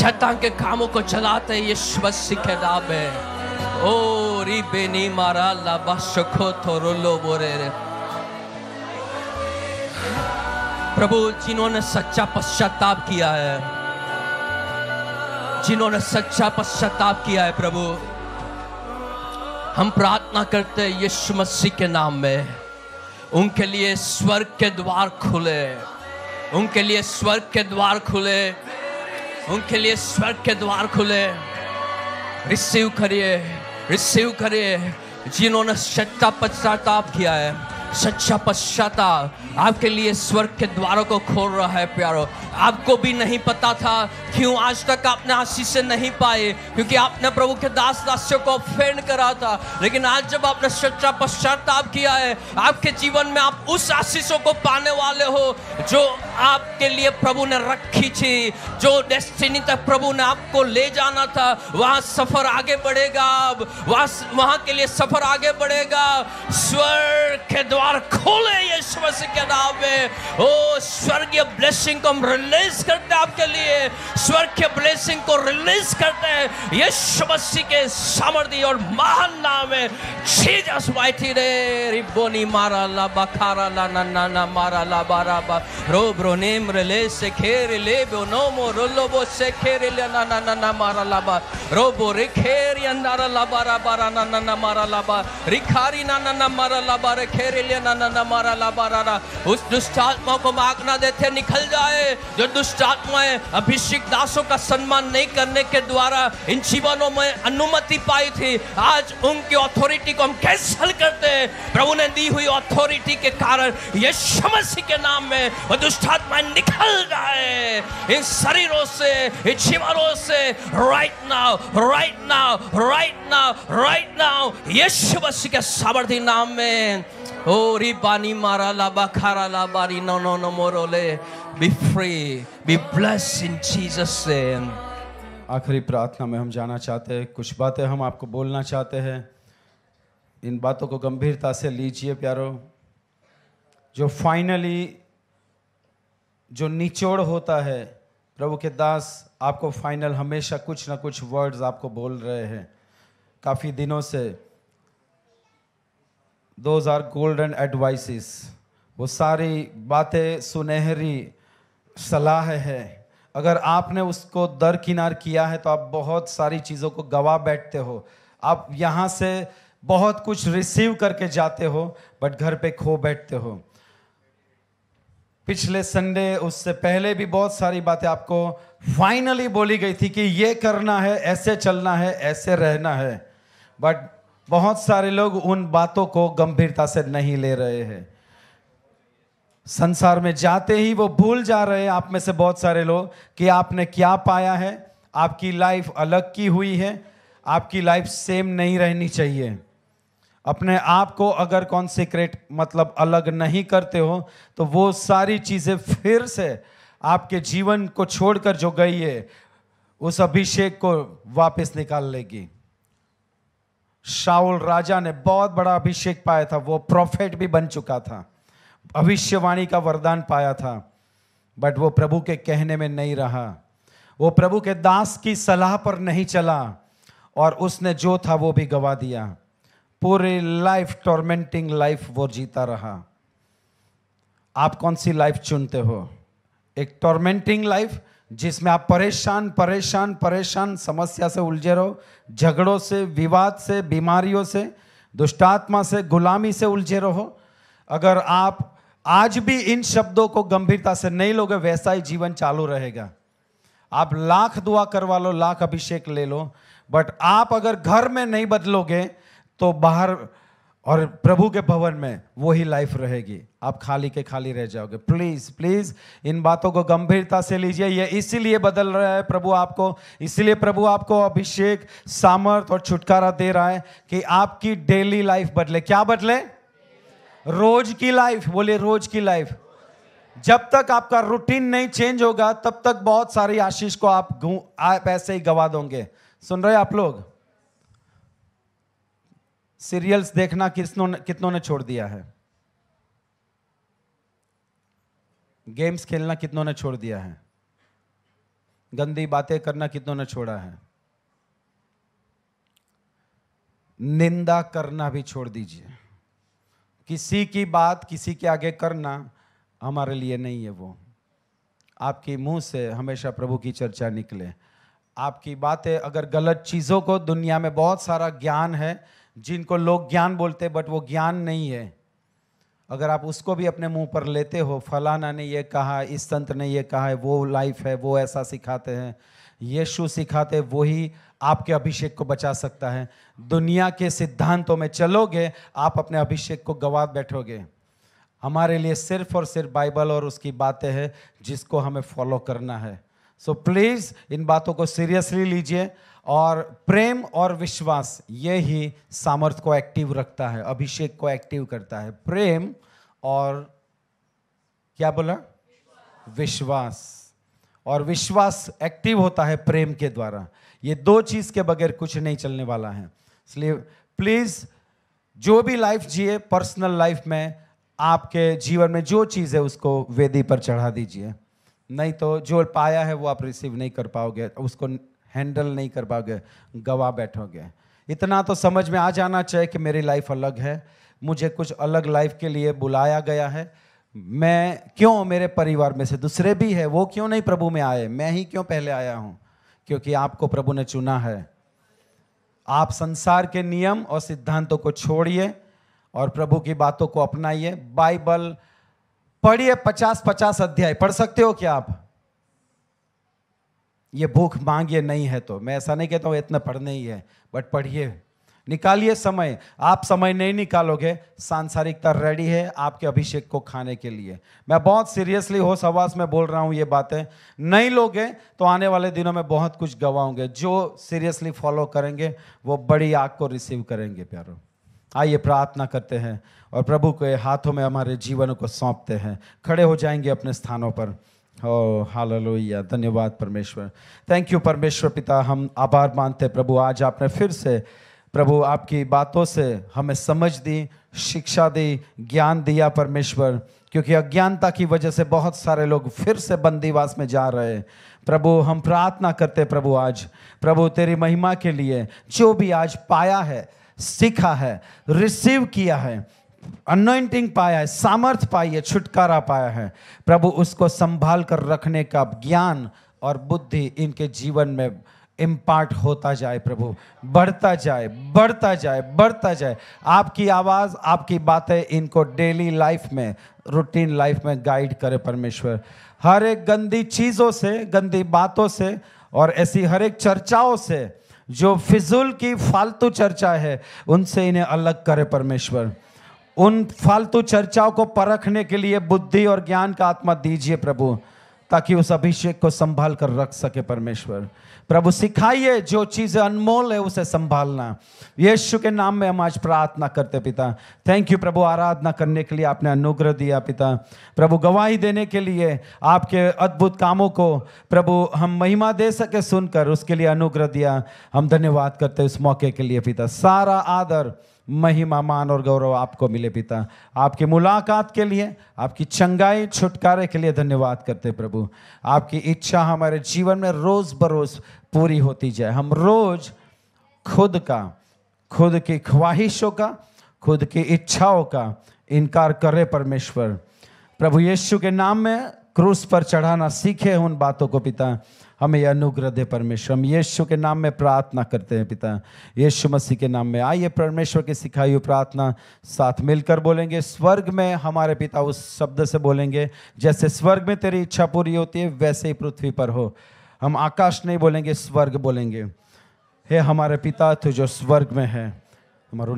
शैतान के कामों को चलाते ये मसीह के नाम में ओ री बेनी मारा लाबा थोरो लो बोरे रे प्रभु जिन्होंने सच्चा पश्चाताप किया है जिन्होंने सच्चा पश्चाताप किया है प्रभु हम प्रार्थना करते हैं यीशु मसीह के नाम में उनके लिए स्वर्ग
के द्वार खुले उनके लिए स्वर्ग के द्वार खुले उनके लिए स्वर्ग के द्वार खुले रिसीव करिए रिसीव
करिए जिन्होंने सच्चा पश्चाताप किया है सच्चा पश्चाता आपके लिए स्वर्ग के द्वारों को खोल रहा है प्यारो आपको भी नहीं पता था क्यों आज तक आपने आशीष से नहीं पाए क्योंकि आपने प्रभु के दास दासियों को फेंड करा था लेकिन आज जब आपने सच्चा पश्चाताप किया है आपके जीवन में आप उस आशीषों
को पाने वाले हो जो आपके लिए प्रभु ने रखी थी जो डेस्टिनी तक प्रभु ने आपको ले जाना था वहाँ सफर आगे बढ़ेगा अब वहाँ वहाँ के लिए सफर आगे बढ़ेगा स्वर्ग के द्वार द्वार खोले यीशु मसीह के नाम में ओ स्वर्गीय ब्लेसिंग को हम रिलीज करते हैं आपके लिए स्वर्ग के ब्लेसिंग को रिलीज करते हैं यीशु मसीह के सामर्थ्य और महान नाम में जीसस माइटी रे रिबोनी मारा ला बखारा ला ना ना
ना मारा ला बारा बा रो ब्रो नेम रिले से खेर ले बो नो मो रोलो बो से खेर ले ना ना ना ना मारा ला बा रो बो रे खेर यंदारा ला बारा बारा ना ना ना मारा ला बा रिखारी ना ना ना मारा ला बारे खेर उस दुष्ट को देते निकल जाए जो अभिषेक दासों
का सम्मान नहीं करने के द्वारा इन जीवनों में अनुमति पाई थी आज उनकी अथॉरिटी को हम कैंसल करते हैं प्रभु ने दी हुई अथॉरिटी के कारण ये समस्या के नाम में वो निकल जाए इन शरीरों से इन जीवनों से right now right now right now right now यीशु मसीह के सावर्धी नाम में Ori bani mara laba
kara labari no no no morole. Be free,
be blessed in Jesus name. आखिरी प्रार्थना में हम जाना चाहते हैं कुछ बातें हम आपको बोलना चाहते हैं इन बातों को गंभीरता से लीजिए प्यारो जो फाइनली जो निचोड़ होता है प्रभु के दास आपको फाइनल हमेशा कुछ ना कुछ वर्ड्स आपको बोल रहे हैं काफ़ी दिनों से दोज आर गोल्डन एडवाइसिस वो सारी बातें सुनहरी सलाह है अगर आपने उसको दरकिनार किया है तो आप बहुत सारी चीज़ों को गवा बैठते हो आप यहाँ से बहुत कुछ रिसीव करके जाते हो बट घर पे खो बैठते हो पिछले संडे उससे पहले भी बहुत सारी बातें आपको फाइनली बोली गई थी कि ये करना है ऐसे चलना है ऐसे रहना है बट बहुत सारे लोग उन बातों को गंभीरता से नहीं ले रहे हैं संसार में जाते ही वो भूल जा रहे हैं आप में से बहुत सारे लोग कि आपने क्या पाया है आपकी लाइफ अलग की हुई है आपकी लाइफ सेम नहीं रहनी चाहिए अपने आप को अगर कॉन्सिक्रेट मतलब अलग नहीं करते हो तो वो सारी चीज़ें फिर से आपके जीवन को छोड़कर जो गई है उस अभिषेक को वापस निकाल लेगी शाउल राजा ने बहुत बड़ा अभिषेक पाया था वो प्रॉफिट भी बन चुका था भविष्यवाणी का वरदान पाया था बट वो प्रभु के कहने में नहीं रहा वो प्रभु के दास की सलाह पर नहीं चला और उसने जो था वो भी गवा दिया पूरी लाइफ टॉर्मेंटिंग लाइफ वो जीता रहा आप कौन सी लाइफ चुनते हो एक टॉर्मेंटिंग लाइफ जिसमें आप परेशान परेशान परेशान समस्या से उलझे रहो झगड़ों से विवाद से बीमारियों से दुष्टात्मा से गुलामी से उलझे रहो अगर आप आज भी इन शब्दों को गंभीरता से नहीं लोगे वैसा ही जीवन चालू रहेगा आप लाख दुआ करवा लो लाख अभिषेक ले लो बट आप अगर घर में नहीं बदलोगे तो बाहर और प्रभु के भवन में वही लाइफ रहेगी आप खाली के खाली रह जाओगे प्लीज़ प्लीज़ इन बातों को गंभीरता से लीजिए ये इसीलिए बदल रहा है प्रभु आपको इसीलिए प्रभु आपको अभिषेक सामर्थ और छुटकारा दे रहा है कि आपकी डेली लाइफ बदले क्या बदले रोज की लाइफ बोले रोज की लाइफ जब तक आपका रूटीन नहीं चेंज होगा तब तक बहुत सारी आशीष को आप, आप ऐसे ही गवा दोगे सुन रहे आप लोग सीरियल्स देखना किसनों ने कितनों ने छोड़ दिया है गेम्स खेलना कितनों ने छोड़ दिया है गंदी बातें करना कितनों ने छोड़ा है निंदा करना भी छोड़ दीजिए किसी की बात किसी के आगे करना हमारे लिए नहीं है वो आपके मुंह से हमेशा प्रभु की चर्चा निकले आपकी बातें अगर गलत चीज़ों को दुनिया में बहुत सारा ज्ञान है जिनको लोग ज्ञान बोलते बट वो ज्ञान नहीं है अगर आप उसको भी अपने मुंह पर लेते हो फलाना ने ये कहा इस संत ने ये कहा है वो लाइफ है वो ऐसा सिखाते हैं यीशु सिखाते वो ही आपके अभिषेक को बचा सकता है दुनिया के सिद्धांतों में चलोगे आप अपने अभिषेक को गवा बैठोगे हमारे लिए सिर्फ और सिर्फ बाइबल और उसकी बातें हैं जिसको हमें फॉलो करना है सो so प्लीज़ इन बातों को सीरियसली लीजिए और प्रेम और विश्वास ये ही सामर्थ को एक्टिव रखता है अभिषेक को एक्टिव करता है प्रेम और क्या बोला विश्वास और विश्वास एक्टिव होता है प्रेम के द्वारा ये दो चीज के बगैर कुछ नहीं चलने वाला है इसलिए प्लीज जो भी लाइफ जिए पर्सनल लाइफ में आपके जीवन में जो चीज़ है उसको वेदी पर चढ़ा दीजिए नहीं तो जो पाया है वो आप रिसीव नहीं कर पाओगे उसको हैंडल नहीं कर पाओगे गवा बैठोगे इतना तो समझ में आ जाना चाहिए कि मेरी लाइफ अलग है मुझे कुछ अलग लाइफ के लिए बुलाया गया है मैं क्यों मेरे परिवार में से दूसरे भी है वो क्यों नहीं प्रभु में आए मैं ही क्यों पहले आया हूँ क्योंकि आपको प्रभु ने चुना है आप संसार के नियम और सिद्धांतों को छोड़िए और प्रभु की बातों को अपनाइए बाइबल पढ़िए पचास पचास अध्याय पढ़ सकते हो क्या आप ये भूख मांगिए नहीं है तो मैं ऐसा नहीं कहता हूँ इतना पढ़ने ही है बट पढ़िए निकालिए समय आप समय नहीं निकालोगे सांसारिकता रेडी है आपके अभिषेक को खाने के लिए मैं बहुत सीरियसली होश आवास में बोल रहा हूँ ये बातें नहीं लोगे तो आने वाले दिनों में बहुत कुछ गवाओगे जो सीरियसली फॉलो करेंगे वो बड़ी आग को रिसीव करेंगे प्यारो आइए प्रार्थना करते हैं और प्रभु के हाथों में हमारे जीवन को सौंपते हैं खड़े हो जाएंगे अपने स्थानों पर हो oh, हालेलुया धन्यवाद परमेश्वर थैंक यू परमेश्वर पिता हम आभार मानते प्रभु आज आपने फिर से प्रभु आपकी बातों से हमें समझ दी शिक्षा दी ज्ञान दिया परमेश्वर क्योंकि अज्ञानता की वजह से बहुत सारे लोग फिर से बंदीवास में जा रहे हैं प्रभु हम प्रार्थना करते प्रभु आज प्रभु तेरी महिमा के लिए जो भी आज पाया है सीखा है रिसीव किया है अनोइंटिंग पाया है सामर्थ पाई है छुटकारा पाया है प्रभु उसको संभाल कर रखने का ज्ञान और बुद्धि इनके जीवन में इम्पार्ट होता जाए प्रभु बढ़ता जाए बढ़ता जाए बढ़ता जाए आपकी आवाज़ आपकी बातें इनको डेली लाइफ में रूटीन लाइफ में गाइड करे परमेश्वर हर एक गंदी चीज़ों से गंदी बातों से और ऐसी हर एक चर्चाओं से जो फिजूल की फालतू चर्चा है उनसे इन्हें अलग करे परमेश्वर उन फालतू चर्चाओं को परखने के लिए बुद्धि और ज्ञान का आत्मा दीजिए प्रभु ताकि उस अभिषेक को संभाल कर रख सके परमेश्वर प्रभु सिखाइए जो चीज़ें अनमोल है उसे संभालना यीशु के नाम में हम आज प्रार्थना करते पिता थैंक यू प्रभु आराधना करने के लिए आपने अनुग्रह दिया पिता प्रभु गवाही देने के लिए आपके अद्भुत कामों को प्रभु हम महिमा दे सके सुनकर उसके लिए अनुग्रह दिया हम धन्यवाद करते इस मौके के लिए पिता सारा आदर महिमा मान और गौरव आपको मिले पिता आपकी मुलाकात के लिए आपकी चंगाई छुटकारे के लिए धन्यवाद करते प्रभु आपकी इच्छा हमारे जीवन में रोज़ बरोज़ पूरी होती जाए हम रोज़ खुद का खुद की ख्वाहिशों का खुद की इच्छाओं का इनकार करे परमेश्वर प्रभु यीशु के नाम में क्रूस पर चढ़ाना सीखे उन बातों को पिता हमें अनुग्रह दे परमेश्वर हम यीशु के नाम में प्रार्थना करते हैं पिता यीशु मसीह के नाम में आइए परमेश्वर की सिखाई हुई प्रार्थना साथ मिलकर बोलेंगे स्वर्ग में हमारे पिता उस शब्द से बोलेंगे जैसे स्वर्ग में तेरी इच्छा पूरी होती है वैसे ही पृथ्वी पर हो हम आकाश नहीं बोलेंगे स्वर्ग बोलेंगे हे हमारे पिता तू जो स्वर्ग में है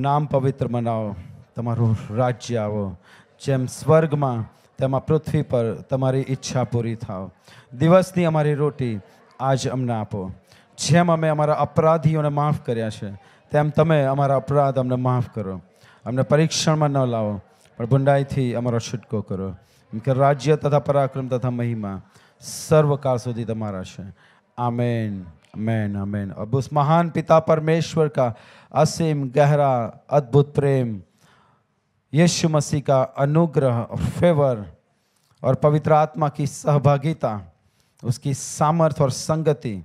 नाम पवित्र मनाओ तुम्हारो राज्य आओ जैम स्वर्ग माँ તેમાં पृथ्वी पर तुम्हारी इच्छा पूरी था दिवस की अमारी रोटी आज अमने आपो जेम अमे अमरा अपराधी माफ कर अमरा अपराध अमने माफ करो अमने परीक्षण में न लाओ पर बुंडाई थी अमरो छुटको करो एम राज्य तथा पराक्रम तथा महिमा सर्व काल सुधी तमारा छे आमेन मैन अमेन अब उस महान पिता परमेश्वर का असीम गहरा अद्भुत प्रेम यशु मसीह का अनुग्रह फेवर और पवित्र आत्मा की सहभागिता उसकी सामर्थ और संगति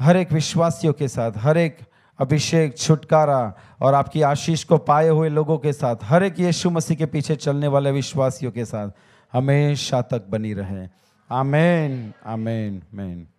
हर एक विश्वासियों के साथ हर एक अभिषेक छुटकारा और आपकी आशीष को पाए हुए लोगों के साथ हर एक यीशु मसीह के पीछे चलने वाले विश्वासियों के साथ हमेशा तक बनी रहे आमेन आमेन मैन